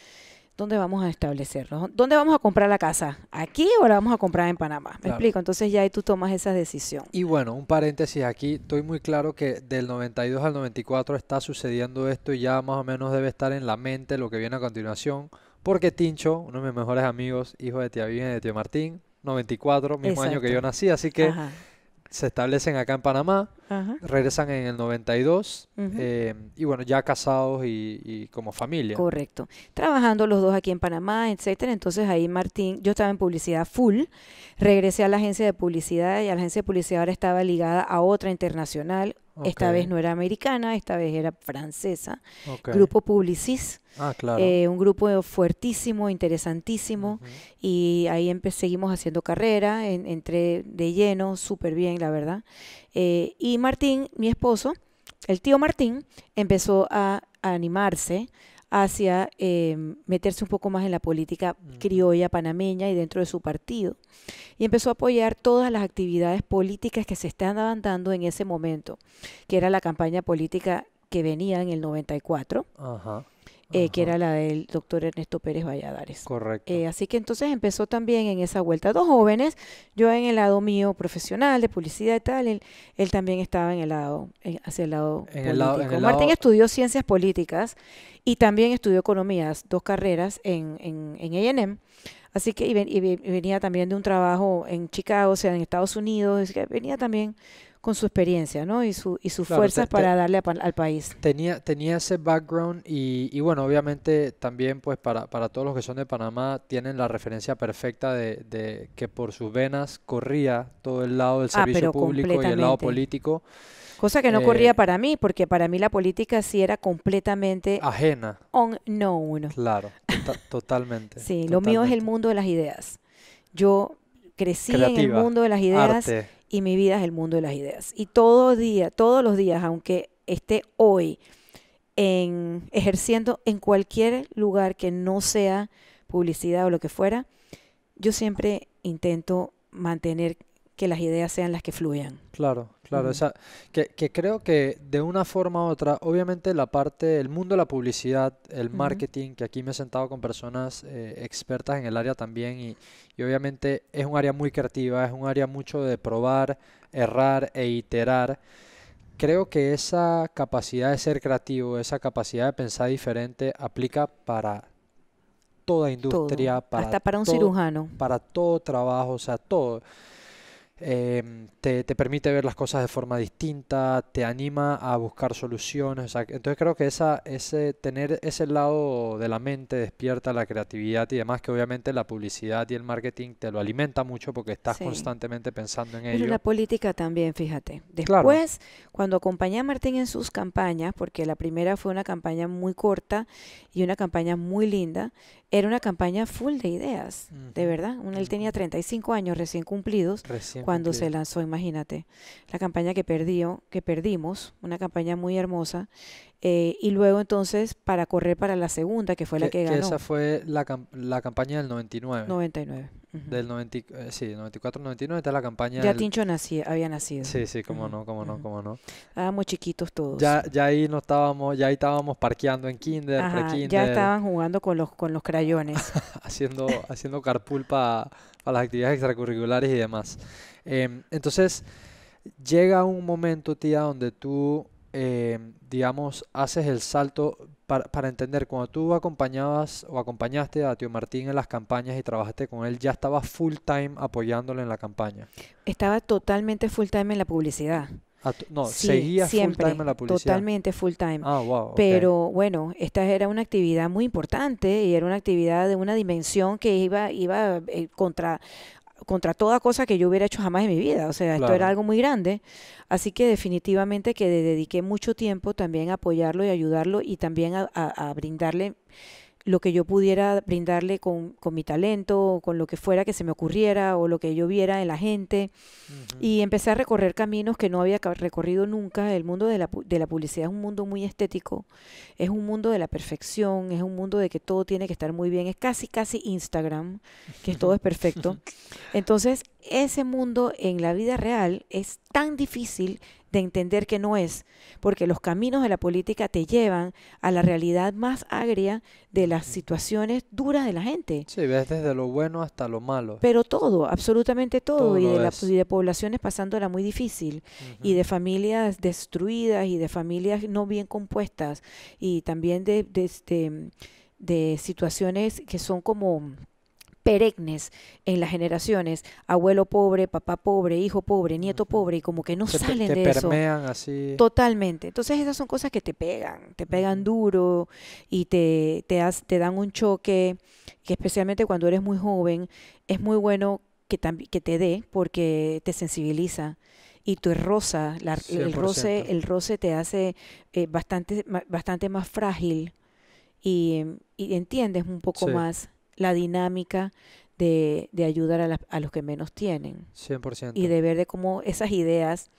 ¿dónde vamos a establecernos? ¿Dónde vamos a comprar la casa? ¿Aquí o la vamos a comprar en Panamá? ¿Me explico? Entonces ya ahí tú tomas esa decisión. Y bueno, un paréntesis aquí, estoy muy claro que del 92 al 94 está sucediendo esto y ya más o menos debe estar en la mente lo que viene a continuación, porque Tincho, uno de mis mejores amigos, hijo de tía Vivian y de tía Martín, 94, mismo año que yo nací, así que se establecen acá en Panamá, regresan en el 92 eh, y bueno, ya casados y, y, como familia. Correcto. Trabajando los dos aquí en Panamá, etcétera. Entonces ahí Martín, yo estaba en publicidad full, regresé a la agencia de publicidad y a la agencia de publicidad ahora estaba ligada a otra internacional, esta vez no era americana, esta vez era francesa. Grupo Publicis. Ah, claro. Eh, un grupo fuertísimo, interesantísimo. Y ahí seguimos haciendo carrera, entré de lleno, súper bien, la verdad. Eh, y Martín, mi esposo, el tío Martín, empezó a animarse hacia em, meterse un poco más en la política criolla panameña y dentro de su partido. Y empezó a apoyar todas las actividades políticas que se estaban dando en ese momento, que era la campaña política que venía en el 94. Ajá. Eh, que era la del doctor Ernesto Pérez Valladares. Correcto. Eh, así que entonces empezó también en esa vuelta. Dos jóvenes, yo en el lado mío profesional, de publicidad y tal, él, también estaba en el lado, hacia el lado en Martín estudió ciencias políticas y también estudió economía, dos carreras en AM. En, Así que venía también de un trabajo en Chicago, o sea, en Estados Unidos, venía también con su experiencia ¿no? y, su, y sus fuerzas para darle al país. Tenía, tenía ese background y, y bueno, obviamente también pues para, para, todos los que son de Panamá tienen la referencia perfecta de, que por sus venas corría todo el lado del ah, servicio público y el lado político. Cosa que no eh, corría para mí, porque para mí la política sí era completamente... Ajena. On, no uno. Claro, tota, totalmente. sí, lo mío es el mundo de las ideas. Yo crecí en el mundo de las ideas y mi vida es el mundo de las ideas. Y todo día, todos los días, aunque esté hoy en, ejerciendo en cualquier lugar que no sea publicidad o lo que fuera, yo siempre intento mantener que las ideas sean las que fluyan. Claro. Claro, que, creo que de una forma u otra, obviamente la parte, el mundo de la publicidad, el marketing, que aquí me he sentado con personas eh, expertas en el área también y, obviamente es un área muy creativa, es un área mucho de probar, errar e iterar. Creo que esa capacidad de ser creativo, esa capacidad de pensar diferente aplica para toda industria, para para un cirujano, para todo trabajo, o sea, todo eh, te, permite ver las cosas de forma distinta, te anima a buscar soluciones. entonces creo que esa, ese, tener ese lado de la mente despierta, la creatividad y demás, que obviamente la publicidad y el marketing te lo alimenta mucho porque estás constantemente pensando en ello. Pero la política también, fíjate. Después, cuando acompañé a Martín en sus campañas, porque la primera fue una campaña muy corta y una campaña muy linda, era una campaña full de ideas, de verdad. Él tenía 35 años recién cumplidos cuando se lanzó, imagínate, la campaña que perdió, que perdimos, una campaña muy hermosa, eh, y luego entonces para correr para la segunda, que fue la que, ganó. esa fue la, campaña del 99. 99. Del eh, sí, 94-99 está la campaña. Ya Tincho había nacido. Sí, sí, cómo no, cómo no, cómo no. Estábamos chiquitos todos. Ya, ya ahí no estábamos, ya ahí estábamos parqueando en kinder, Ya estaban jugando con los, con los crayones. haciendo, haciendo carpool para las actividades extracurriculares y demás. Em, entonces, llega un momento, tía, donde tú, em, digamos, haces el salto para, entender, cuando tú acompañabas o acompañaste a tío Martín en las campañas y trabajaste con él, ya estaba full time apoyándole en la campaña. Estaba totalmente full time en la publicidad. no, seguía full time en la publicidad. Totalmente full time. Ah, wow, Pero bueno, esta era una actividad muy importante y era una actividad de una dimensión que iba, iba eh, contra contra toda cosa que yo hubiera hecho jamás en mi vida. O sea, esto era algo muy grande. Así que definitivamente que dediqué mucho tiempo también a apoyarlo y ayudarlo y también a brindarle lo que yo pudiera brindarle con, con, mi talento, con lo que fuera que se me ocurriera o lo que yo viera en la gente. Y empecé a recorrer caminos que no había recorrido nunca. El mundo de la, de la publicidad es un mundo muy estético, es un mundo de la perfección, es un mundo de que todo tiene que estar muy bien. Es casi, casi Instagram, que todo es perfecto. Entonces, ese mundo en la vida real es tan difícil, de entender que no es, porque los caminos de la política te llevan a la realidad más agria de las situaciones duras de la gente. Sí, ves desde lo bueno hasta lo malo. Pero todo, absolutamente todo, y, de la, y, de poblaciones muy difícil, y de familias destruidas, y de familias no bien compuestas, y también de, de, este, de situaciones que son como perennes en las generaciones, abuelo pobre, papá pobre, hijo pobre, nieto pobre, y como que no salen de eso. así. Totalmente. Entonces esas son cosas que te pegan, te pegan duro y te, te, te dan un choque que especialmente cuando eres muy joven es muy bueno que, que te dé porque te sensibiliza y tu rosa, el, roce, el roce te hace eh, bastante, bastante más frágil y, entiendes un poco más la dinámica de, ayudar a, a, los que menos tienen. 100%. Y de ver de cómo esas ideas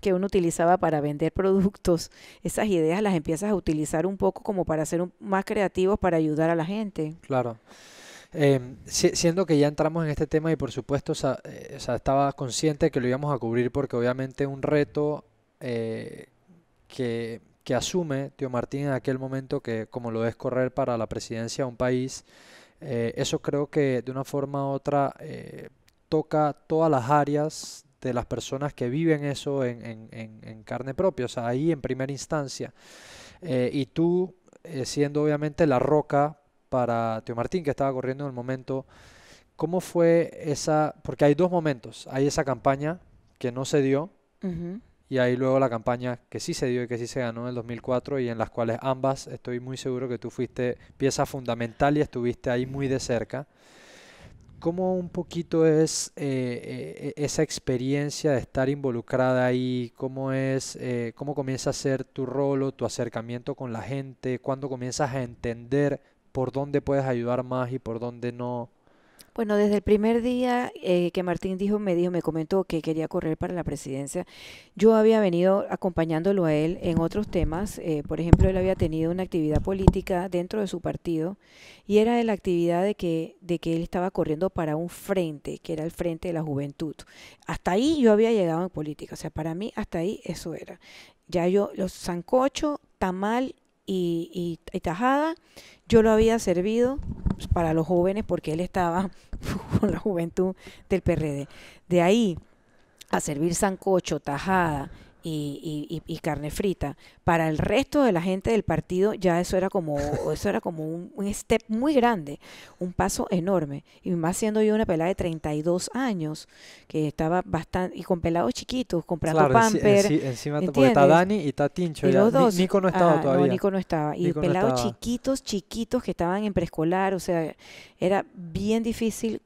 que uno utilizaba para vender productos, esas ideas las empiezas a utilizar un poco como para ser más creativos, para ayudar a la gente. Claro. Em, siendo que ya entramos en este tema y por supuesto eh, estaba consciente que lo íbamos a cubrir porque obviamente un reto eh, que, que, asume Tío Martín en aquel momento que como lo es correr para la presidencia de un país eh, eso creo que de una forma u otra eh, toca todas las áreas de las personas que viven eso en, carne propia, o sea, ahí en primera instancia. Eh, y tú, siendo obviamente la roca para Teo Martín, que estaba corriendo en el momento, ¿cómo fue esa? Porque hay dos momentos. Hay esa campaña que no se dio, y ahí luego la campaña que sí se dio y que sí se ganó en el 2004 y en las cuales ambas estoy muy seguro que tú fuiste pieza fundamental y estuviste ahí muy de cerca. ¿Cómo un poquito es eh, eh, e, esa experiencia de estar involucrada ahí? ¿Cómo, es, eh, ¿Cómo comienza a ser tu rol o tu acercamiento con la gente? ¿Cuándo comienzas a entender por dónde puedes ayudar más y por dónde no, bueno, desde el primer día eh, que Martín dijo, me dijo, me comentó que quería correr para la presidencia, yo había venido acompañándolo a él en otros temas. Eh, por ejemplo, él había tenido una actividad política dentro de su partido y era de la actividad de que, de que él estaba corriendo para un frente, que era el frente de la juventud. Hasta ahí yo había llegado en política, o sea, para mí hasta ahí eso era. Ya yo, los sancocho, tamal y, tajada. Yo lo había servido para los jóvenes porque él estaba con la juventud del PRD. De ahí a servir sancocho, tajada y, carne frita para el resto de la gente del partido ya eso era como, eso era como un, step muy grande, un paso enorme. Y más siendo yo una pelada de 32 años, que estaba bastante, y con pelados chiquitos, comprando pamper. encima, está Dani y está Tincho. los dos, Nico no estaba ah, todavía. Y pelados chiquitos, chiquitos que estaban en preescolar, o sea, era bien difícil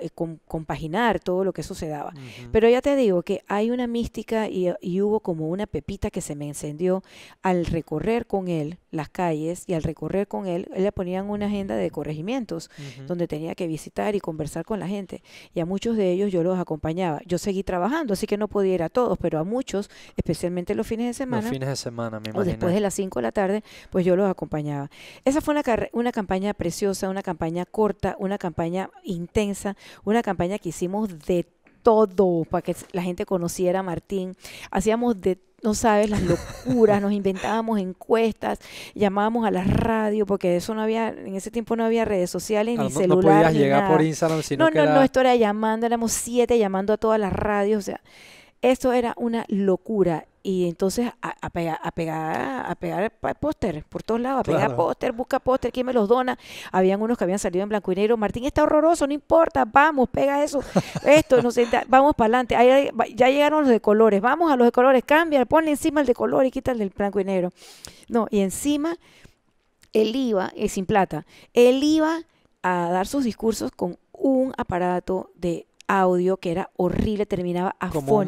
eh, compaginar todo lo que sucedaba. Pero ya te digo que hay una mística y hubo como una pepita que se me encendió al recorrer con él las calles y al recorrer con él, él le ponían una agenda de corregimientos donde tenía que visitar y conversar con la gente. Y a muchos de ellos yo los acompañaba. Yo seguí trabajando, así que no podía ir a todos, pero a muchos, especialmente los fines de semana. fines de semana, O después de las 5 de la tarde, pues yo los acompañaba. Esa fue una, una campaña preciosa, una campaña corta, una campaña intensa, una campaña que hicimos de todo para que la gente conociera a Martín. Hacíamos de no sabes las locuras, nos inventábamos encuestas, llamábamos a la radio, porque eso no había, en ese tiempo no había redes sociales ni celulares. No podías llegar por Instagram, sino No, no, no, esto era llamando, éramos siete llamando a todas las radios, o sea, eso era una locura. Y entonces a, pegar, a pegar, a póster por todos lados, a pegar póster, busca póster, ¿quién me los dona? Habían unos que habían salido en blanco y negro, Martín está horroroso, no importa, vamos, pega eso, esto, vamos para adelante, ya llegaron los de colores, vamos a los de colores, cambia, ponle encima el de color y quítale el blanco y negro. No, y encima él iba, es eh, sin plata, él iba a dar sus discursos con un aparato de audio que era horrible, terminaba a Como,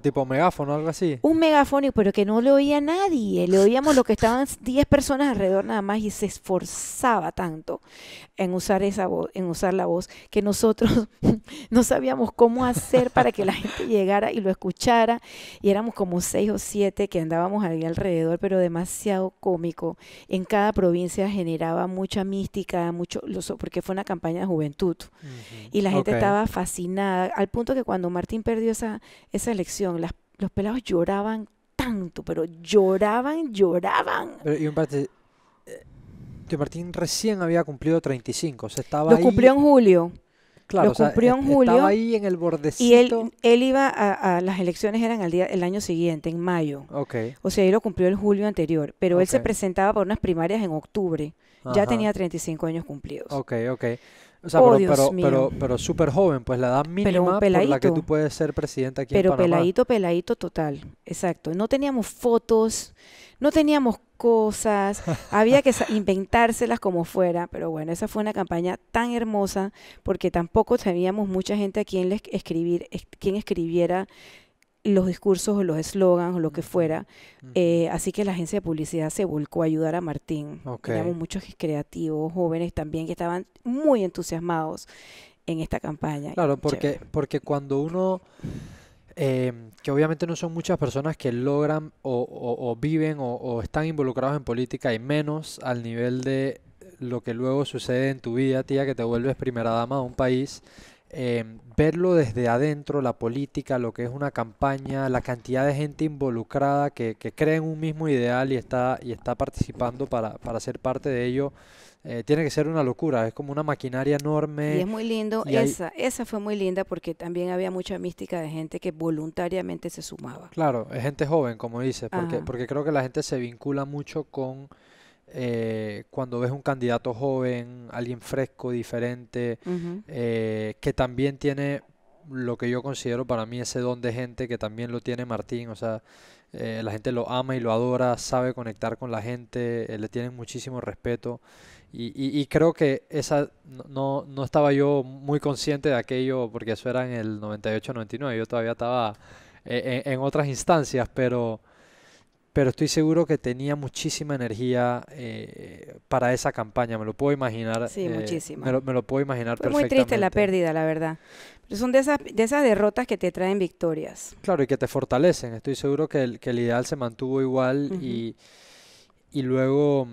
tipo megáfono, algo así. Un megafónico pero que no le oía nadie. Le oíamos lo que estaban 10 personas alrededor nada más y se esforzaba tanto en usar esa voz, en usar la voz, que nosotros no sabíamos cómo hacer para que la gente llegara y lo escuchara. Y éramos como seis o siete que andábamos ahí alrededor, pero demasiado cómico. En cada provincia generaba mucha mística, mucho, lo porque fue una campaña de juventud. Y la gente estaba fascinada al punto que cuando Martín perdió esa, esa elección, los pelados lloraban tanto, pero lloraban, lloraban. y parte, eh, que Martín recién había cumplido 35, o sea, estaba Lo cumplió en julio. Claro, cumplió en julio. Estaba ahí en el bordecito. Y él, iba a, las elecciones eran al día, el año siguiente, en mayo. Okay. O sea, él lo cumplió en julio anterior, pero él se presentaba por unas primarias en octubre. Ya tenía 35 años cumplidos. Ok, ok. Oh, pero, pero, pero, súper joven, pues la edad mínima por la que tú puedes ser presidenta aquí en Pero peladito, peladito total, exacto. No teníamos fotos, no teníamos cosas, había que inventárselas como fuera, pero bueno, esa fue una campaña tan hermosa porque tampoco teníamos mucha gente a quien les escribir, quien escribiera los discursos o los eslogans o lo que fuera. Eh, así que la agencia de publicidad se volcó a ayudar a Martín. Okay. muchos creativos, jóvenes también, que estaban muy entusiasmados en esta campaña. Claro, porque, porque cuando uno, em, que obviamente no son muchas personas que logran o, viven o, o, están involucrados en política y menos al nivel de lo que luego sucede en tu vida, tía, que te vuelves primera dama de un país Em, verlo desde adentro, la política, lo que es una campaña, la cantidad de gente involucrada que, cree en un mismo ideal y está, y está participando para, para ser parte de ello, eh, tiene que ser una locura, es como una maquinaria enorme. Y es muy lindo, esa, esa fue muy linda porque también había mucha mística de gente que voluntariamente se sumaba. Claro, es gente joven, como dices, porque, porque creo que la gente se vincula mucho con eh, cuando ves un candidato joven, alguien fresco, diferente, eh, que también tiene lo que yo considero para mí ese don de gente que también lo tiene Martín, o sea, eh, la gente lo ama y lo adora, sabe conectar con la gente, le tienen muchísimo respeto y, y, creo que esa no, no estaba yo muy consciente de aquello porque eso era en el 98-99, yo todavía estaba en, otras instancias, pero pero estoy seguro que tenía muchísima energía eh, para esa campaña, me lo puedo imaginar. Sí, eh, Me lo, puedo imaginar Fue Es Muy triste la pérdida, la verdad. Pero son de esas, de esas derrotas que te traen victorias. Claro, y que te fortalecen. Estoy seguro que el, que el ideal se mantuvo igual y, luego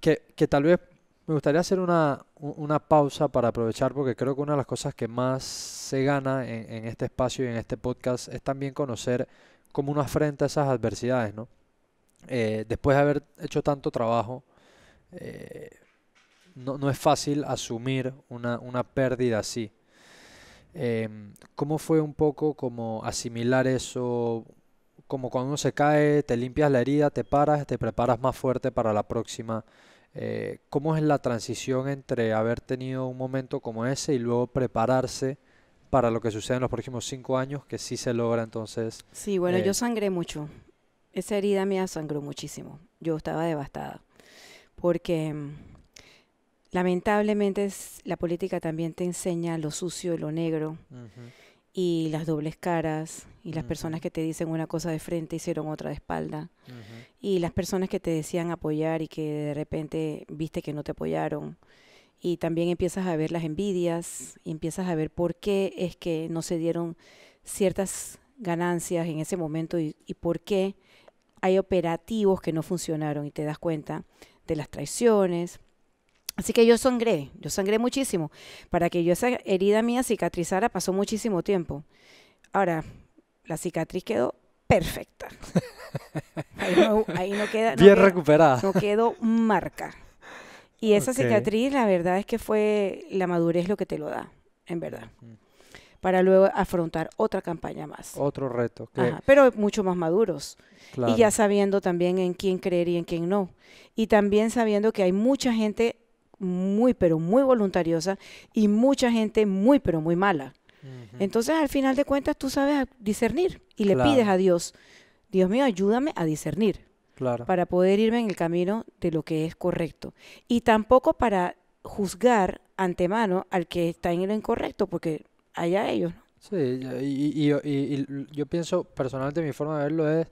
que, tal vez me gustaría hacer una, una, pausa para aprovechar porque creo que una de las cosas que más se gana en, en este espacio y en este podcast es también conocer cómo uno afrenta esas adversidades, ¿no? Eh, después de haber hecho tanto trabajo, eh, no, es fácil asumir una, pérdida así. Em, ¿Cómo fue un poco como asimilar eso? Como cuando uno se cae, te limpias la herida, te paras, te preparas más fuerte para la próxima. Eh, ¿Cómo es la transición entre haber tenido un momento como ese y luego prepararse para lo que sucede en los próximos cinco años, que sí se logra entonces? Sí, bueno, yo sangré mucho esa herida me asangró muchísimo. Yo estaba devastada porque mm, lamentablemente la política también te enseña lo sucio, lo negro y las dobles caras y las personas que te dicen una cosa de frente hicieron otra de espalda y las personas que te decían apoyar y que de repente viste que no te apoyaron y también empiezas a ver las envidias y empiezas a ver por qué es que no se dieron ciertas ganancias en ese momento y por qué hay operativos que no funcionaron y te das cuenta de las traiciones. Así que yo sangré, yo sangré muchísimo. Para que yo esa herida mía cicatrizara pasó muchísimo tiempo. Ahora, la cicatriz quedó perfecta. Ahí no, queda. Bien recuperada. No quedó marca. Y esa cicatriz, la verdad es que fue la madurez lo que te lo da, en verdad para luego afrontar otra campaña más. Otro reto. pero mucho más maduros. Y ya sabiendo también en quién creer y en quién no. Y también sabiendo que hay mucha gente muy, pero muy voluntariosa y mucha gente muy, pero muy mala. Entonces, al final de cuentas, tú sabes discernir y le pides a Dios, Dios mío, ayúdame a discernir. Claro. Para poder irme en el camino de lo que es correcto. Y tampoco para juzgar antemano al que está en lo incorrecto, porque allá ellos, ¿no? Sí, y, yo pienso, personalmente mi forma de verlo es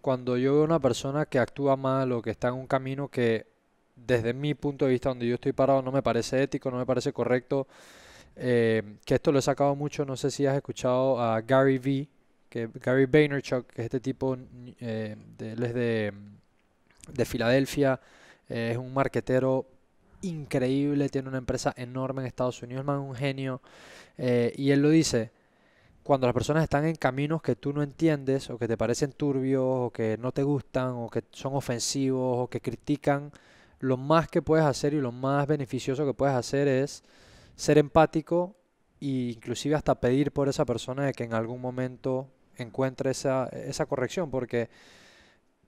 cuando yo veo una persona que actúa mal o que está en un camino que desde mi punto de vista donde yo estoy parado no me parece ético, no me parece correcto, eh, que esto lo he sacado mucho, no sé si has escuchado a Gary V, que Gary Vaynerchuk, que es este tipo, eh, de, él es de, de Filadelfia, eh, es un marquetero increíble, tiene una empresa enorme en Estados Unidos, más un genio. Eh, y él lo dice, cuando las personas están en caminos que tú no entiendes o que te parecen turbios o que no te gustan o que son ofensivos o que critican, lo más que puedes hacer y lo más beneficioso que puedes hacer es ser empático e inclusive hasta pedir por esa persona de que en algún momento encuentre esa, esa corrección porque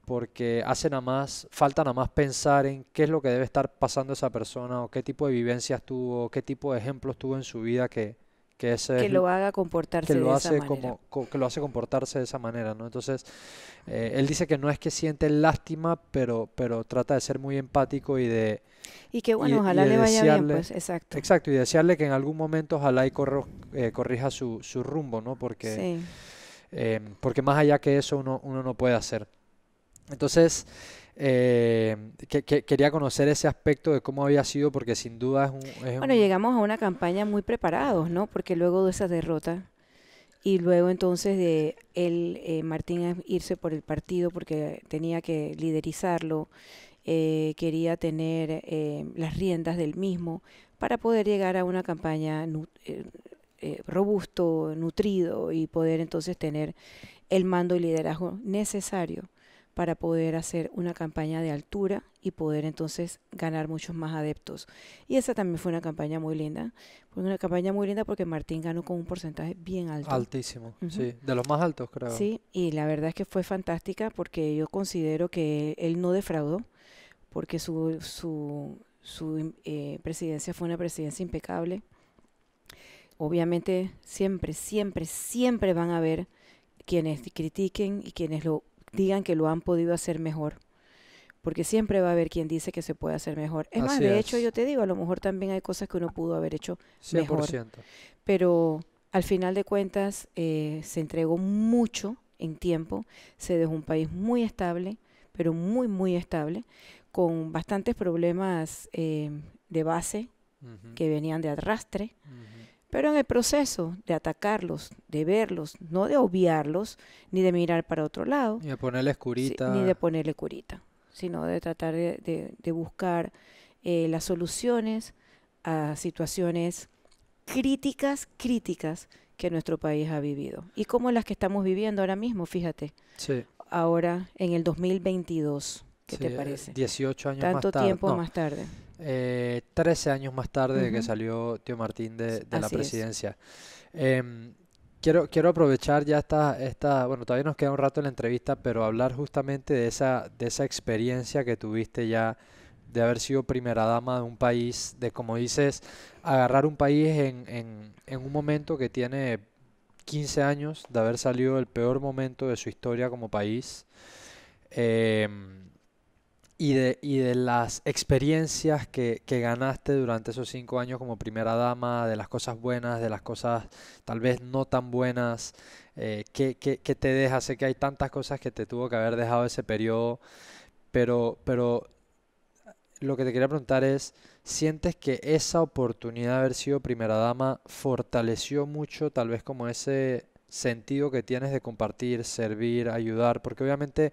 porque hace nada más, falta nada más pensar en qué es lo que debe estar pasando esa persona o qué tipo de vivencias tuvo, qué tipo de ejemplos tuvo en su vida que, que, lo haga comportarse de hace esa Como, que lo hace comportarse de esa manera, ¿no? Entonces, eh, él dice que no es que siente lástima, pero, pero trata de ser muy empático y de... Y que bueno, ojalá le vaya bien, pues, exacto. Exacto, y desearle que en algún momento ojalá y corro, eh, corrija su, rumbo, ¿no? Porque, eh, porque más allá que eso uno, uno no puede hacer. Entonces, eh, que, quería conocer ese aspecto de cómo había sido, porque sin duda es un... bueno, llegamos a una campaña muy preparados, ¿no? Porque luego de esa derrota y luego entonces de él, eh, Martín, irse por el partido porque tenía que liderizarlo, eh, quería tener eh, las riendas del mismo para poder llegar a una campaña robusto, nutrido y poder entonces tener el mando y liderazgo necesario para poder hacer una campaña de altura y poder entonces ganar muchos más adeptos. Y esa también fue una campaña muy linda, fue una campaña muy linda porque Martín ganó con un porcentaje bien alto. Altísimo, sí, de los más altos creo. Sí, y la verdad es que fue fantástica porque yo considero que él no defraudó, porque su, su, su eh, presidencia fue una presidencia impecable. Obviamente siempre, siempre, siempre van a haber quienes critiquen y quienes lo digan que lo han podido hacer mejor. Porque siempre va a haber quien dice que se puede hacer mejor. Es más, de hecho, yo te digo, a lo mejor también hay cosas que uno pudo haber hecho 100%. mejor. Pero al final de cuentas, eh, se entregó mucho en tiempo, se dejó un país muy estable, pero muy, muy estable, con bastantes problemas eh, de base que venían de arrastre. Pero en el proceso de atacarlos, de verlos, no de obviarlos, ni de mirar para otro lado. Ni de ponerle curita. ni de ponerle curita, sino de tratar de, buscar eh, las soluciones a situaciones críticas, críticas que nuestro país ha vivido. Y como las que estamos viviendo ahora mismo, fíjate. Ahora, en el 2022. ¿Qué te parece? 18 años tiempo más tarde. 13 eh, años más tarde de que salió Tío Martín de, la presidencia. Em, quiero, quiero aprovechar ya esta, esta, bueno, todavía nos queda un rato en la entrevista, pero hablar justamente de esa, de esa experiencia que tuviste ya de haber sido primera dama de un país, de como dices, agarrar un país en, un momento que tiene 15 años de haber salido el peor momento de su historia como país. Em, y de, y de las experiencias que, ganaste durante esos cinco años como primera dama, de las cosas buenas, de las cosas tal vez no tan buenas, eh, que, te deja? Sé que hay tantas cosas que te tuvo que haber dejado ese periodo, pero, pero lo que te quería preguntar es, ¿sientes que esa oportunidad de haber sido primera dama fortaleció mucho tal vez como ese sentido que tienes de compartir, servir, ayudar, porque obviamente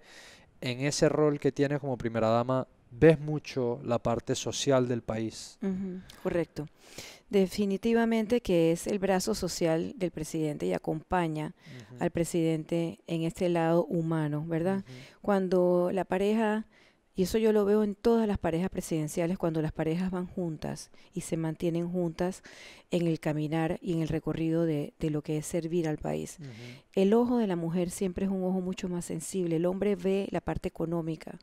en ese rol que tiene como primera dama, ves mucho la parte social del país. correcto. Definitivamente que es el brazo social del presidente y acompaña al presidente en este lado humano, ¿verdad? Cuando la pareja y eso yo lo veo en todas las parejas presidenciales cuando las parejas van juntas y se mantienen juntas en el caminar y en el recorrido de, lo que es servir al país. El ojo de la mujer siempre es un ojo mucho más sensible. El hombre ve la parte económica.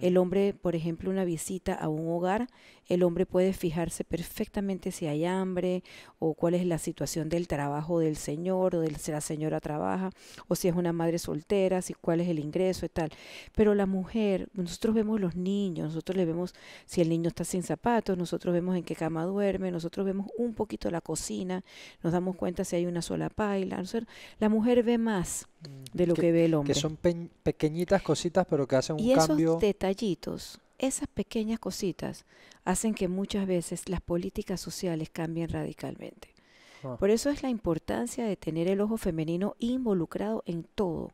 El hombre, por ejemplo, una visita a un hogar el hombre puede fijarse perfectamente si hay hambre o cuál es la situación del trabajo del señor o de si la señora trabaja o si es una madre soltera, si cuál es el ingreso y tal. Pero la mujer, nosotros vemos los niños, nosotros le vemos si el niño está sin zapatos, nosotros vemos en qué cama duerme, nosotros vemos un poquito la cocina, nos damos cuenta si hay una sola paila. La mujer ve más mm. de lo que, ve el hombre. Que son pequeñitas cositas, pero que hacen un y esos cambio. Detallitos esas pequeñas cositas hacen que muchas veces las políticas sociales cambien radicalmente. Ah. Por eso es la importancia de tener el ojo femenino involucrado en todo,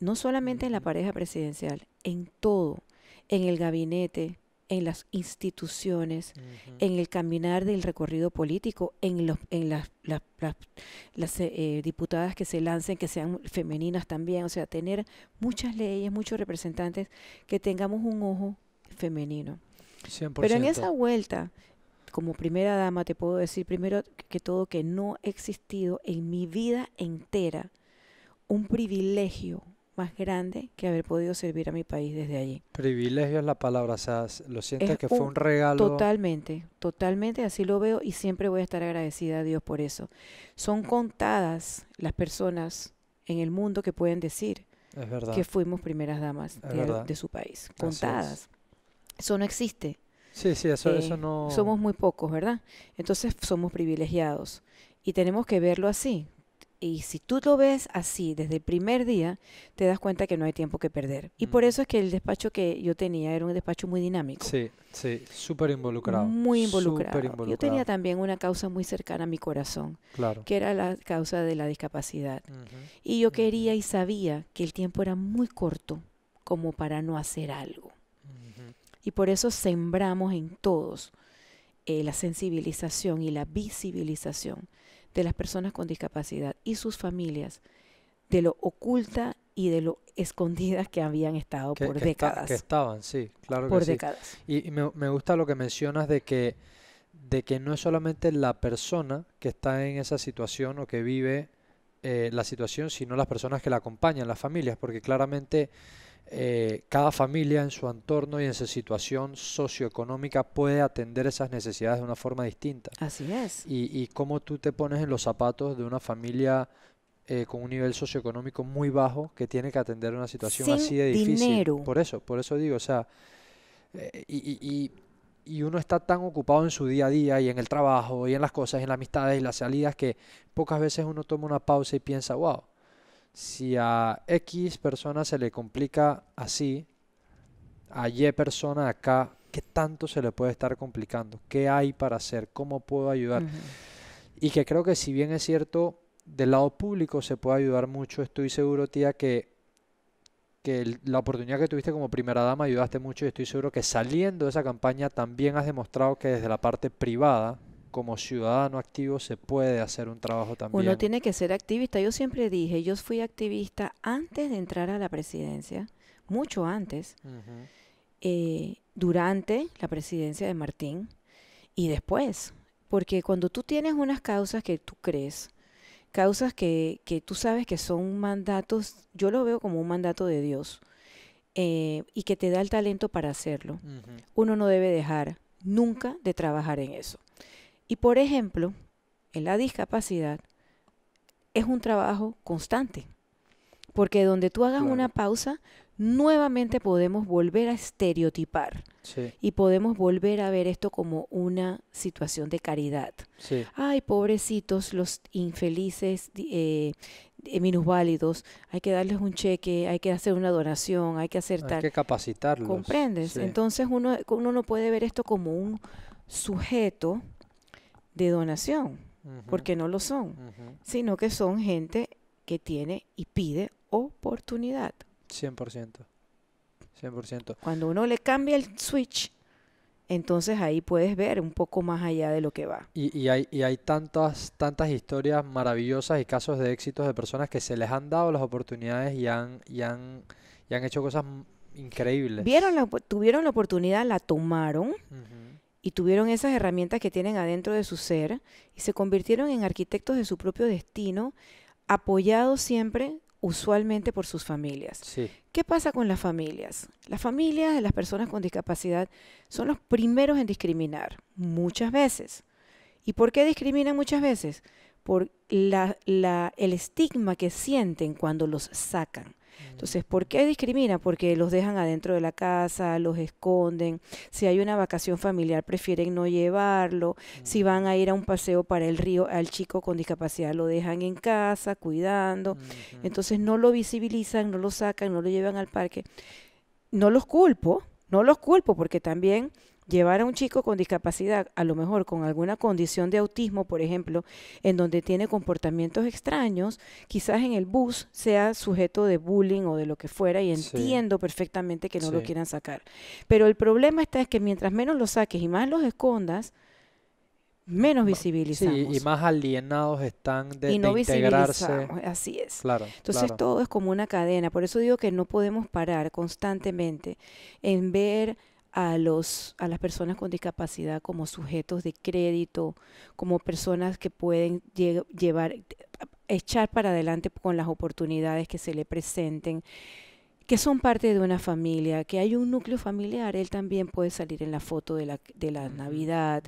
no solamente en la pareja presidencial, en todo, en el gabinete, en las instituciones, en el caminar del recorrido político, en, en las, eh, eh, diputadas que se lancen, que sean femeninas también, o sea, tener muchas leyes, muchos representantes, que tengamos un ojo femenino. Pero en esa vuelta, como primera dama, te puedo decir primero que todo que no ha existido en mi vida entera un privilegio más grande que haber podido servir a mi país desde allí. Privilegio es la palabra, o lo siento que fue un, regalo. Totalmente, totalmente, así lo veo y siempre voy a estar agradecida a Dios por eso. Son contadas las personas en el mundo que pueden decir que fuimos primeras damas de, su país, contadas. Eso no existe. Sí, sí, eso, eh, no. Somos muy pocos, ¿verdad? Entonces somos privilegiados y tenemos que verlo así. Y si tú lo ves así desde el primer día, te das cuenta que no hay tiempo que perder. Y por mm. eso es que el despacho que yo tenía era un despacho muy dinámico. Sí, sí, súper involucrado. Muy involucrado. Yo tenía también una causa muy cercana a mi corazón, que era la causa de la discapacidad. Y yo quería y sabía que el tiempo era muy corto como para no hacer algo. Y por eso sembramos en todos eh, la sensibilización y la visibilización de las personas con discapacidad y sus familias de lo oculta y de lo escondidas que habían estado por décadas. que estaban, sí, claro por que sí. décadas. Y, me, gusta lo que mencionas de que, de que no es solamente la persona que está en esa situación o que vive eh, la situación, sino las personas que la acompañan, las familias, porque claramente eh, cada familia en su entorno y en su situación socioeconómica puede atender esas necesidades de una forma distinta. Así es. Y, y cómo tú te pones en los zapatos de una familia eh, con un nivel socioeconómico muy bajo que tiene que atender una situación así de difícil. Por eso, por eso digo, o sea, eh, y, y, y, uno está tan ocupado en su día a día y en el trabajo y en las cosas, en las amistades y las salidas que pocas veces uno toma una pausa y piensa, wow, si a X persona se le complica así, a Y persona acá, ¿qué tanto se le puede estar complicando? ¿Qué hay para hacer? ¿Cómo puedo ayudar? Y que creo que si bien es cierto, del lado público se puede ayudar mucho, estoy seguro, tía, que, que la oportunidad que tuviste como primera dama ayudaste mucho y estoy seguro que saliendo de esa campaña también has demostrado que desde la parte privada, como ciudadano activo se puede hacer un trabajo también. Uno tiene que ser activista. Yo siempre dije, yo fui activista antes de entrar a la presidencia, mucho antes, eh, durante la presidencia de Martín y después. Porque cuando tú tienes unas causas que tú crees, causas que, tú sabes que son mandatos, yo lo veo como un mandato de Dios. Eh, y que te da el talento para hacerlo, uno no debe dejar nunca de trabajar en eso. Y por ejemplo, en la discapacidad es un trabajo constante, porque donde tú hagas una pausa, nuevamente podemos volver a estereotipar y podemos volver a ver esto como una situación de caridad. Ay, pobrecitos, los infelices, eh, eh, minusválidos, hay que darles un cheque, hay que hacer una donación, hay que hacer tal. Hay que capacitarlos. ¿Comprendes? Entonces uno, uno no puede ver esto como un sujeto de donación, porque no lo son, sino que son gente que tiene y pide oportunidad. 100%. 100%. Cuando uno le cambia el switch, entonces ahí puedes ver un poco más allá de lo que va. Y, hay, tantas, tantas historias maravillosas y casos de éxitos de personas que se les han dado las oportunidades y han, han, han hecho cosas increíbles. Vieron tuvieron la oportunidad, la tomaron y tuvieron esas herramientas que tienen adentro de su ser y se convirtieron en arquitectos de su propio destino, apoyados siempre usualmente por sus familias. ¿Qué pasa con las familias? Las familias de las personas con discapacidad son los primeros en discriminar, muchas veces. ¿Y por qué discriminan muchas veces? Por el estigma que sienten cuando los sacan. Mm. Entonces, ¿por qué discrimina? Porque los dejan adentro de la casa, los esconden. Si hay una vacación familiar, prefieren no llevarlo. Si mm. van a ir a un paseo para el río, al chico con discapacidad lo dejan en casa, cuidando. Entonces, no lo visibilizan, no lo sacan, no lo llevan al parque. No los culpo, no los culpo, porque también llevar a un chico con discapacidad, a lo mejor con alguna condición de autismo, por ejemplo, en donde tiene comportamientos extraños, quizás en el bus sea sujeto de bullying o de lo que fuera y entiendo perfectamente que no lo quieran sacar. Pero el problema está es que mientras menos lo saques y más los escondas, menos visibilizamos. y más alienados están de, y no visibilizamos, Así es. Claro, Entonces todo es como una cadena. Por eso digo que no podemos parar constantemente en ver a, los, a las personas con discapacidad como sujetos de crédito, como personas que pueden llevar, echar para adelante con las oportunidades que se le presenten, que son parte de una familia, que hay un núcleo familiar, él también puede salir en la foto de la, de la Navidad,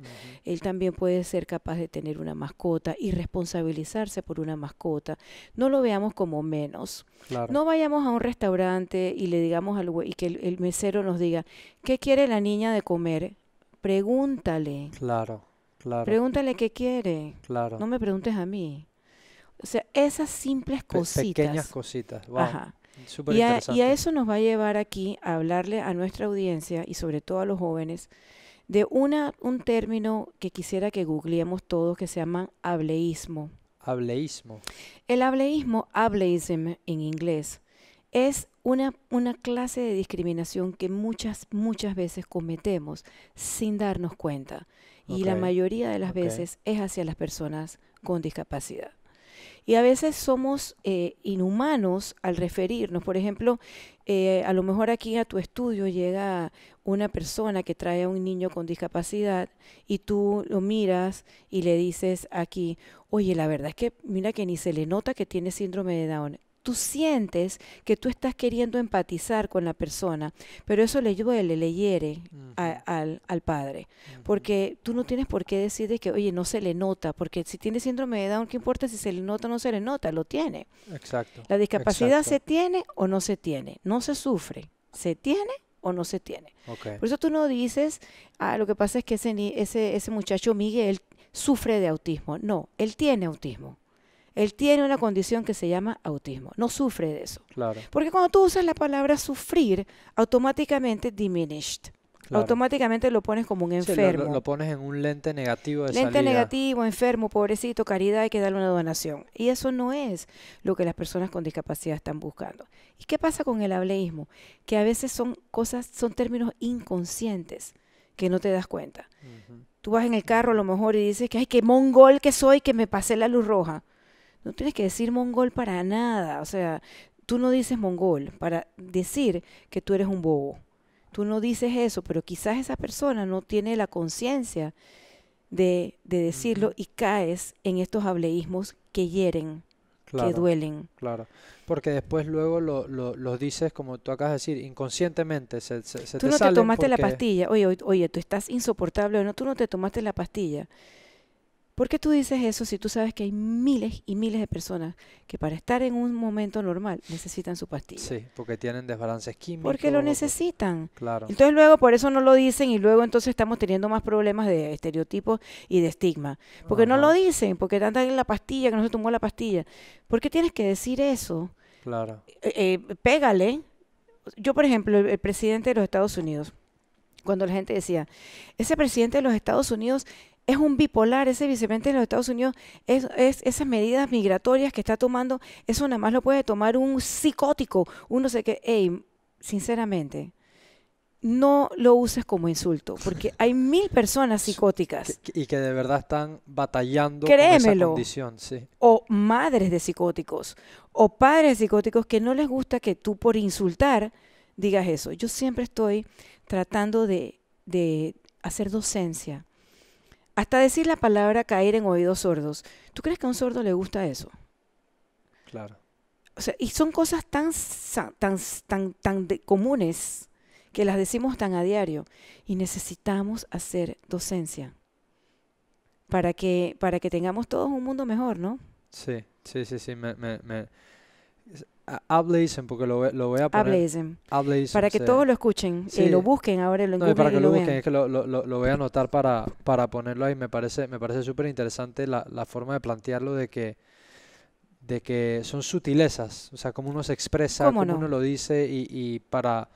él también puede ser capaz de tener una mascota y responsabilizarse por una mascota. No lo veamos como menos. No vayamos a un restaurante y le digamos al y que el, mesero nos diga, ¿qué quiere la niña de comer? Pregúntale. Claro, claro. Pregúntale qué quiere. Claro. No me preguntes a mí. O sea, esas simples cositas. pequeñas cositas. Ajá. Y a, eso nos va a llevar aquí a hablarle a nuestra audiencia y sobre todo a los jóvenes de una, un término que quisiera que googleemos todos que se llama hableísmo. Hableísmo. El hableísmo, hableism en inglés, es una, una clase de discriminación que muchas, muchas veces cometemos sin darnos cuenta. Y la mayoría de las veces es hacia las personas con discapacidad. Y a veces somos eh, inhumanos al referirnos. Por ejemplo, eh, a lo mejor aquí a tu estudio llega una persona que trae a un niño con discapacidad y tú lo miras y le dices aquí, oye, la verdad es que mira que ni se le nota que tiene síndrome de Down tú sientes que tú estás queriendo empatizar con la persona, pero eso le duele, le hiere al, padre, porque tú no tienes por qué decir que, oye, no se le nota, porque si tiene síndrome de Down, ¿qué importa si se le nota o no se le nota? Lo tiene. Exacto. La discapacidad se tiene o no se tiene, no se sufre, se tiene o no se tiene. Por eso tú no dices, ah, lo que pasa es que ese, ese, ese muchacho Miguel sufre de autismo. No, él tiene autismo. Él tiene una condición que se llama autismo. No sufre de eso. Claro. Porque cuando tú usas la palabra sufrir, automáticamente diminished. Automáticamente lo pones como un enfermo. lo, pones en un lente negativo de Lente negativo, enfermo, pobrecito, caridad, hay que darle una donación. Y eso no es lo que las personas con discapacidad están buscando. ¿Y qué pasa con el hableísmo? Que a veces son cosas, son términos inconscientes que no te das cuenta. Tú vas en el carro a lo mejor y dices que, ay, que mongol que soy que me pasé la luz roja no tienes que decir mongol para nada. O sea, tú no dices mongol para decir que tú eres un bobo. Tú no dices eso, pero quizás esa persona no tiene la conciencia de, de, decirlo y caes en estos hableísmos que hieren, que duelen. Claro, porque después luego lo, dices, como tú acabas de decir, inconscientemente. Se, se, tú no te tomaste la pastilla. Oye, oye, oye, tú estás insoportable. No, tú no te tomaste la pastilla. ¿Por qué tú dices eso si tú sabes que hay miles y miles de personas que para estar en un momento normal necesitan su pastilla? Sí, porque tienen desbalances químicos. Porque lo necesitan. Claro. Entonces luego por eso no lo dicen y luego entonces estamos teniendo más problemas de estereotipos y de estigma. Porque no lo dicen, porque tanta en la pastilla, que no se tomó la pastilla. ¿Por qué tienes que decir eso? Claro. Eh, eh, pégale. Yo, por ejemplo, el presidente de los Estados Unidos, cuando la gente decía, ese presidente de los Estados Unidos es un bipolar, ese vicepresidente de los Estados Unidos, es, esas medidas migratorias que está tomando, eso nada más lo puede tomar un psicótico, uno sé que, hey, sinceramente, no lo uses como insulto, porque hay mil personas psicóticas. Y que de verdad están batallando con esa condición, sí. O madres de psicóticos, o padres de psicóticos que no les gusta que tú por insultar digas eso. Yo siempre estoy tratando de, de hacer docencia hasta decir la palabra caer en oídos sordos. ¿Tú crees que a un sordo le gusta eso? Claro. O sea, y son cosas tan, tan, tan, tan comunes que las decimos tan a diario. Y necesitamos hacer docencia para que, para que tengamos todos un mundo mejor, ¿no? Sí, sí, sí, sí. me, me, Ableism, porque lo, lo voy a poner. para que todos lo escuchen y eh, lo busquen ahora lo para que lo, busquen, es que lo, voy a anotar para, para ponerlo ahí. Me parece me parece súper interesante la, la, forma de plantearlo de que de que son sutilezas, o sea, cómo uno se expresa, cómo, uno lo dice y, y, para,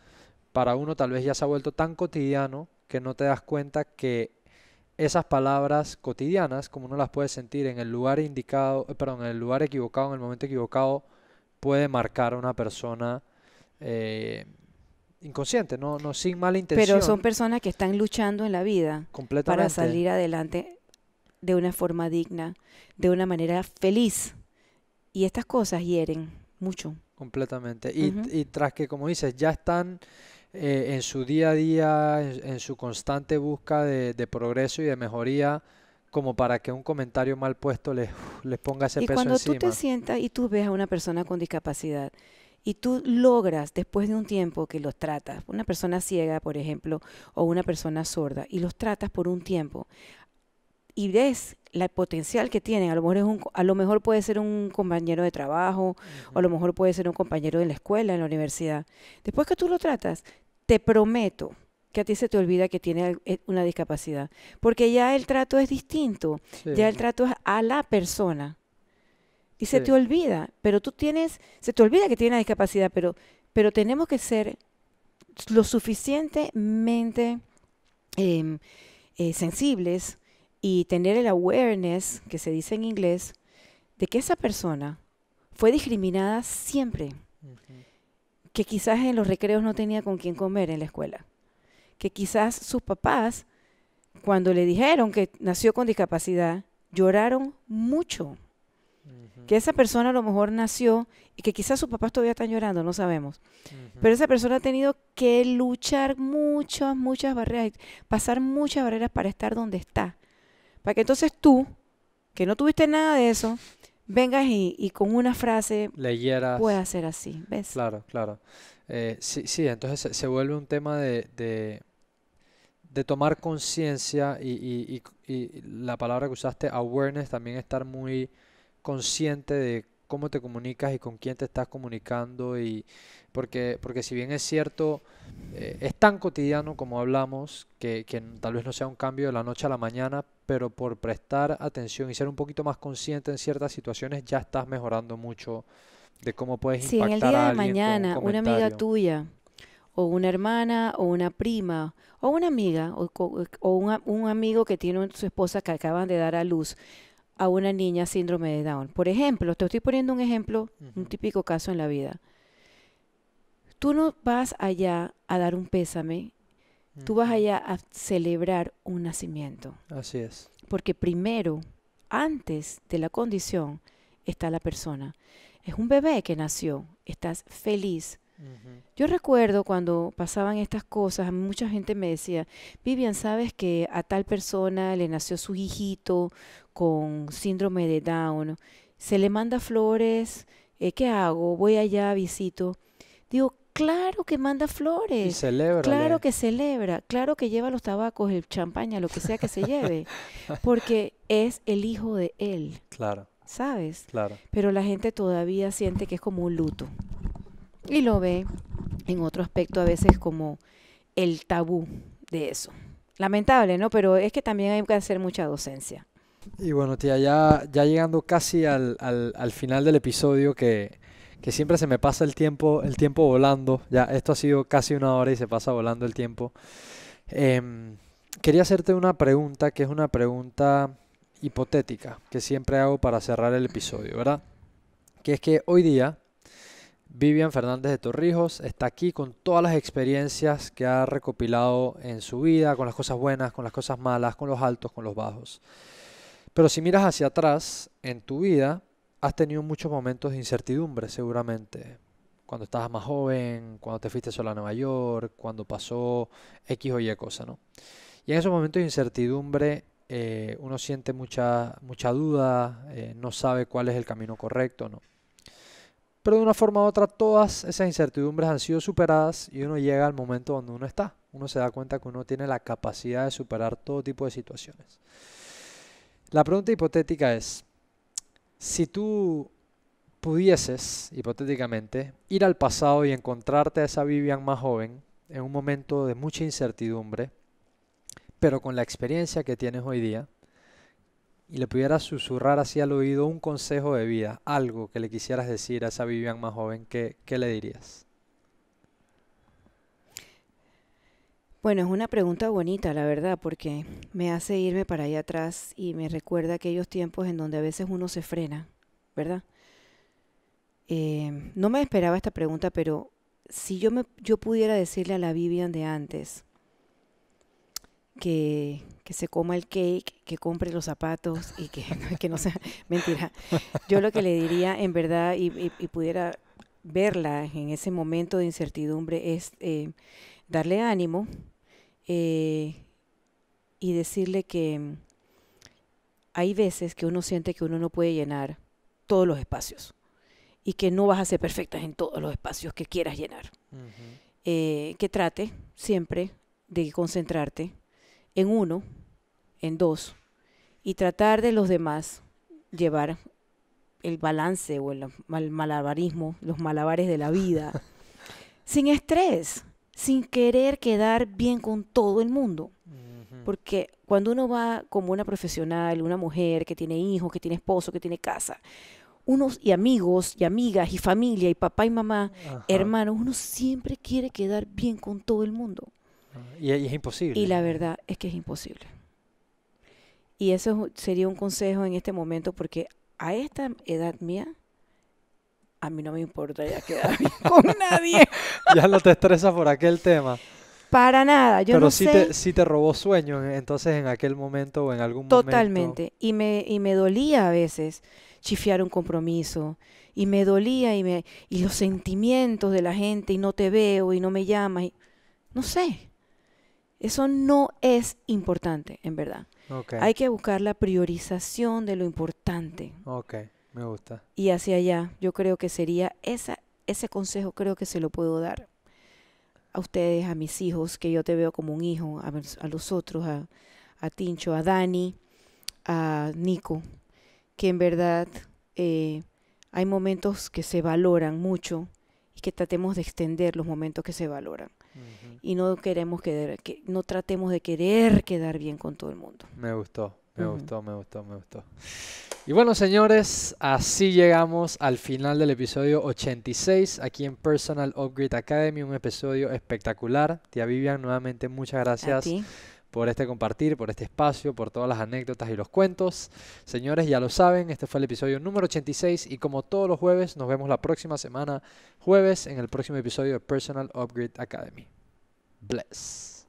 para uno tal vez ya se ha vuelto tan cotidiano que no te das cuenta que esas palabras cotidianas, como uno las puede sentir en el lugar indicado, eh, perdón, en el lugar equivocado, en el momento equivocado, puede marcar a una persona eh, inconsciente, no, no sin mala intención. Pero son personas que están luchando en la vida para salir adelante de una forma digna, de una manera feliz. Y estas cosas hieren mucho. Completamente. Y, tras que, como dices, ya están eh, en su día a día, en, en su constante busca de, de progreso y de mejoría, como para que un comentario mal puesto les, ponga ese peso encima. Y cuando tú te sientas y tú ves a una persona con discapacidad y tú logras después de un tiempo que los tratas, una persona ciega, por ejemplo, o una persona sorda, y los tratas por un tiempo y ves el potencial que tienen, a lo mejor, es un, a lo mejor puede ser un compañero de trabajo, o a lo mejor puede ser un compañero de la escuela, en la universidad. Después que tú lo tratas, te prometo que a ti se te olvida que tiene eh, una discapacidad, porque ya el trato es distinto, ya el trato es a la persona. Y se te olvida, pero tú tienes, se te olvida que tiene una discapacidad, pero, pero tenemos que ser lo suficientemente em, eh, sensibles y tener el awareness, que se dice en inglés, de que esa persona fue discriminada siempre, que quizás en los recreos no tenía con quién comer en la escuela que quizás sus papás, cuando le dijeron que nació con discapacidad, lloraron mucho. Que esa persona a lo mejor nació y que quizás sus papás todavía están llorando, no sabemos. Pero esa persona ha tenido que luchar muchas, muchas barreras, pasar muchas barreras para estar donde está. Para que entonces tú, que no tuviste nada de eso, vengas y, con una frase leyeras. Puedas ser así, ¿ves? Claro, claro. Eh, sí, sí, entonces se, vuelve un tema de de tomar conciencia y, y, y, la palabra que usaste, awareness, también estar muy consciente de cómo te comunicas y con quién te estás comunicando y porque, porque si bien es cierto, eh, es tan cotidiano como hablamos que, que, tal vez no sea un cambio de la noche a la mañana, pero por prestar atención y ser un poquito más consciente en ciertas situaciones ya estás mejorando mucho de cómo puedes impactar sí, en el día de mañana, una amiga tuya o una hermana o una prima o una amiga o, un, amigo que tiene su esposa que acaban de dar a luz a una niña síndrome de Down. Por ejemplo, te estoy poniendo un ejemplo, un típico caso en la vida. Tú no vas allá a dar un pésame, tú vas allá a celebrar un nacimiento. Así es. Porque primero, antes de la condición, está la persona. Es un bebé que nació, estás feliz, yo recuerdo cuando pasaban estas cosas, mucha gente me decía, Vivian, ¿sabes que a tal persona le nació su hijito con síndrome de Down? Se le manda flores, eh, ¿qué hago? Voy allá, visito. Digo, Claro que manda flores. celebra. Claro que celebra. Claro que lleva los tabacos, el champaña, lo que sea que se lleve. Porque es el hijo de él. Claro. ¿Sabes? Claro. Pero la gente todavía siente que es como un luto y lo ve en otro aspecto a veces como el tabú de eso. Lamentable, ¿no? Pero es que también hay que hacer mucha docencia. Y bueno, tía, ya, ya llegando casi al, final del episodio que, siempre se me pasa el tiempo, el tiempo volando. Ya, esto ha sido casi una hora y se pasa volando el tiempo. Em, quería hacerte una pregunta que es una pregunta hipotética que siempre hago para cerrar el episodio, ¿verdad? Que es que hoy día Vivian Fernández de Torrijos está aquí con todas las experiencias que ha recopilado en su vida, con las cosas buenas, con las cosas malas, con los altos, con los bajos. Pero si miras hacia atrás en tu vida, has tenido muchos momentos de incertidumbre seguramente. Cuando estabas más joven, cuando te fuiste sola a Nueva York, cuando pasó X o Y cosa, ¿no? Y en esos momentos de incertidumbre eh, uno siente mucha, mucha duda, eh, no sabe cuál es el camino correcto, ¿no? Pero de una forma u otra todas esas incertidumbres han sido superadas y uno llega al momento donde uno está. Uno se da cuenta que uno tiene la capacidad de superar todo tipo de situaciones. La pregunta hipotética es, si tú pudieses, hipotéticamente, ir al pasado y encontrarte a esa Vivian más joven, en un momento de mucha incertidumbre, pero con la experiencia que tienes hoy día, y le pudieras susurrar así al oído un consejo de vida, algo que le quisieras decir a esa Vivian más joven, ¿qué, qué le dirías? Bueno, es una pregunta bonita, la verdad, porque me hace irme para allá atrás y me recuerda aquellos tiempos en donde a veces uno se frena, ¿verdad? Eh, no me esperaba esta pregunta, pero si yo, me, yo pudiera decirle a la Vivian de antes que, que se coma el cake, que compre los zapatos y que, no sea mentira. Yo lo que le diría en verdad y, pudiera verla en ese momento de incertidumbre es eh, darle ánimo eh, y decirle que mm, hay veces que uno siente que uno no puede llenar todos los espacios y que no vas a ser perfecta en todos los espacios que quieras llenar. Eh, que trate siempre de concentrarte en uno en dos y tratar de los demás llevar el balance o el, malabarismo, los malabares de la vida, sin estrés, sin querer quedar bien con todo el mundo. Porque cuando uno va como una profesional, una mujer que tiene hijos, que tiene esposo, que tiene casa, unos y amigos y amigas y familia y papá y mamá, hermanos, uno siempre quiere quedar bien con todo el mundo. Ah, y, y es imposible. Y la verdad es que es imposible. Y eso sería un consejo en este momento porque a esta edad mía, a mí no me importa ya quedar con nadie. ya no te estresas por aquel tema. Para nada, yo Pero no sí sé. Te, sí te robó sueño eh, entonces en aquel momento o en algún momento. Totalmente. Y me, y me dolía a veces chifiar un compromiso. Y me dolía y, me, y los sentimientos de la gente y no te veo y no me llamas. Y, no sé. Eso no es importante, en verdad. Hay que buscar la priorización de lo importante. Ok, me gusta. Y hacia allá, yo creo que sería esa, ese consejo, creo que se lo puedo dar a ustedes, a mis hijos, que yo te veo como un hijo, a, los otros, a, Tincho, a Dani, a Nico, que en verdad eh, hay momentos que se valoran mucho y que tratemos de extender los momentos que se valoran. Y no queremos que, no tratemos de querer quedar bien con todo el mundo. Me gustó, me gustó, me gustó, me gustó. Y bueno, señores, así llegamos al final del episodio 86 aquí en Personal Upgrade Academy, un episodio espectacular. Tía Vivian, nuevamente muchas gracias por este compartir, por este espacio, por todas las anécdotas y los cuentos. Señores, ya lo saben, este fue el episodio número 86 y como todos los jueves, nos vemos la próxima semana, jueves, en el próximo episodio de Personal Upgrade Academy. Bless.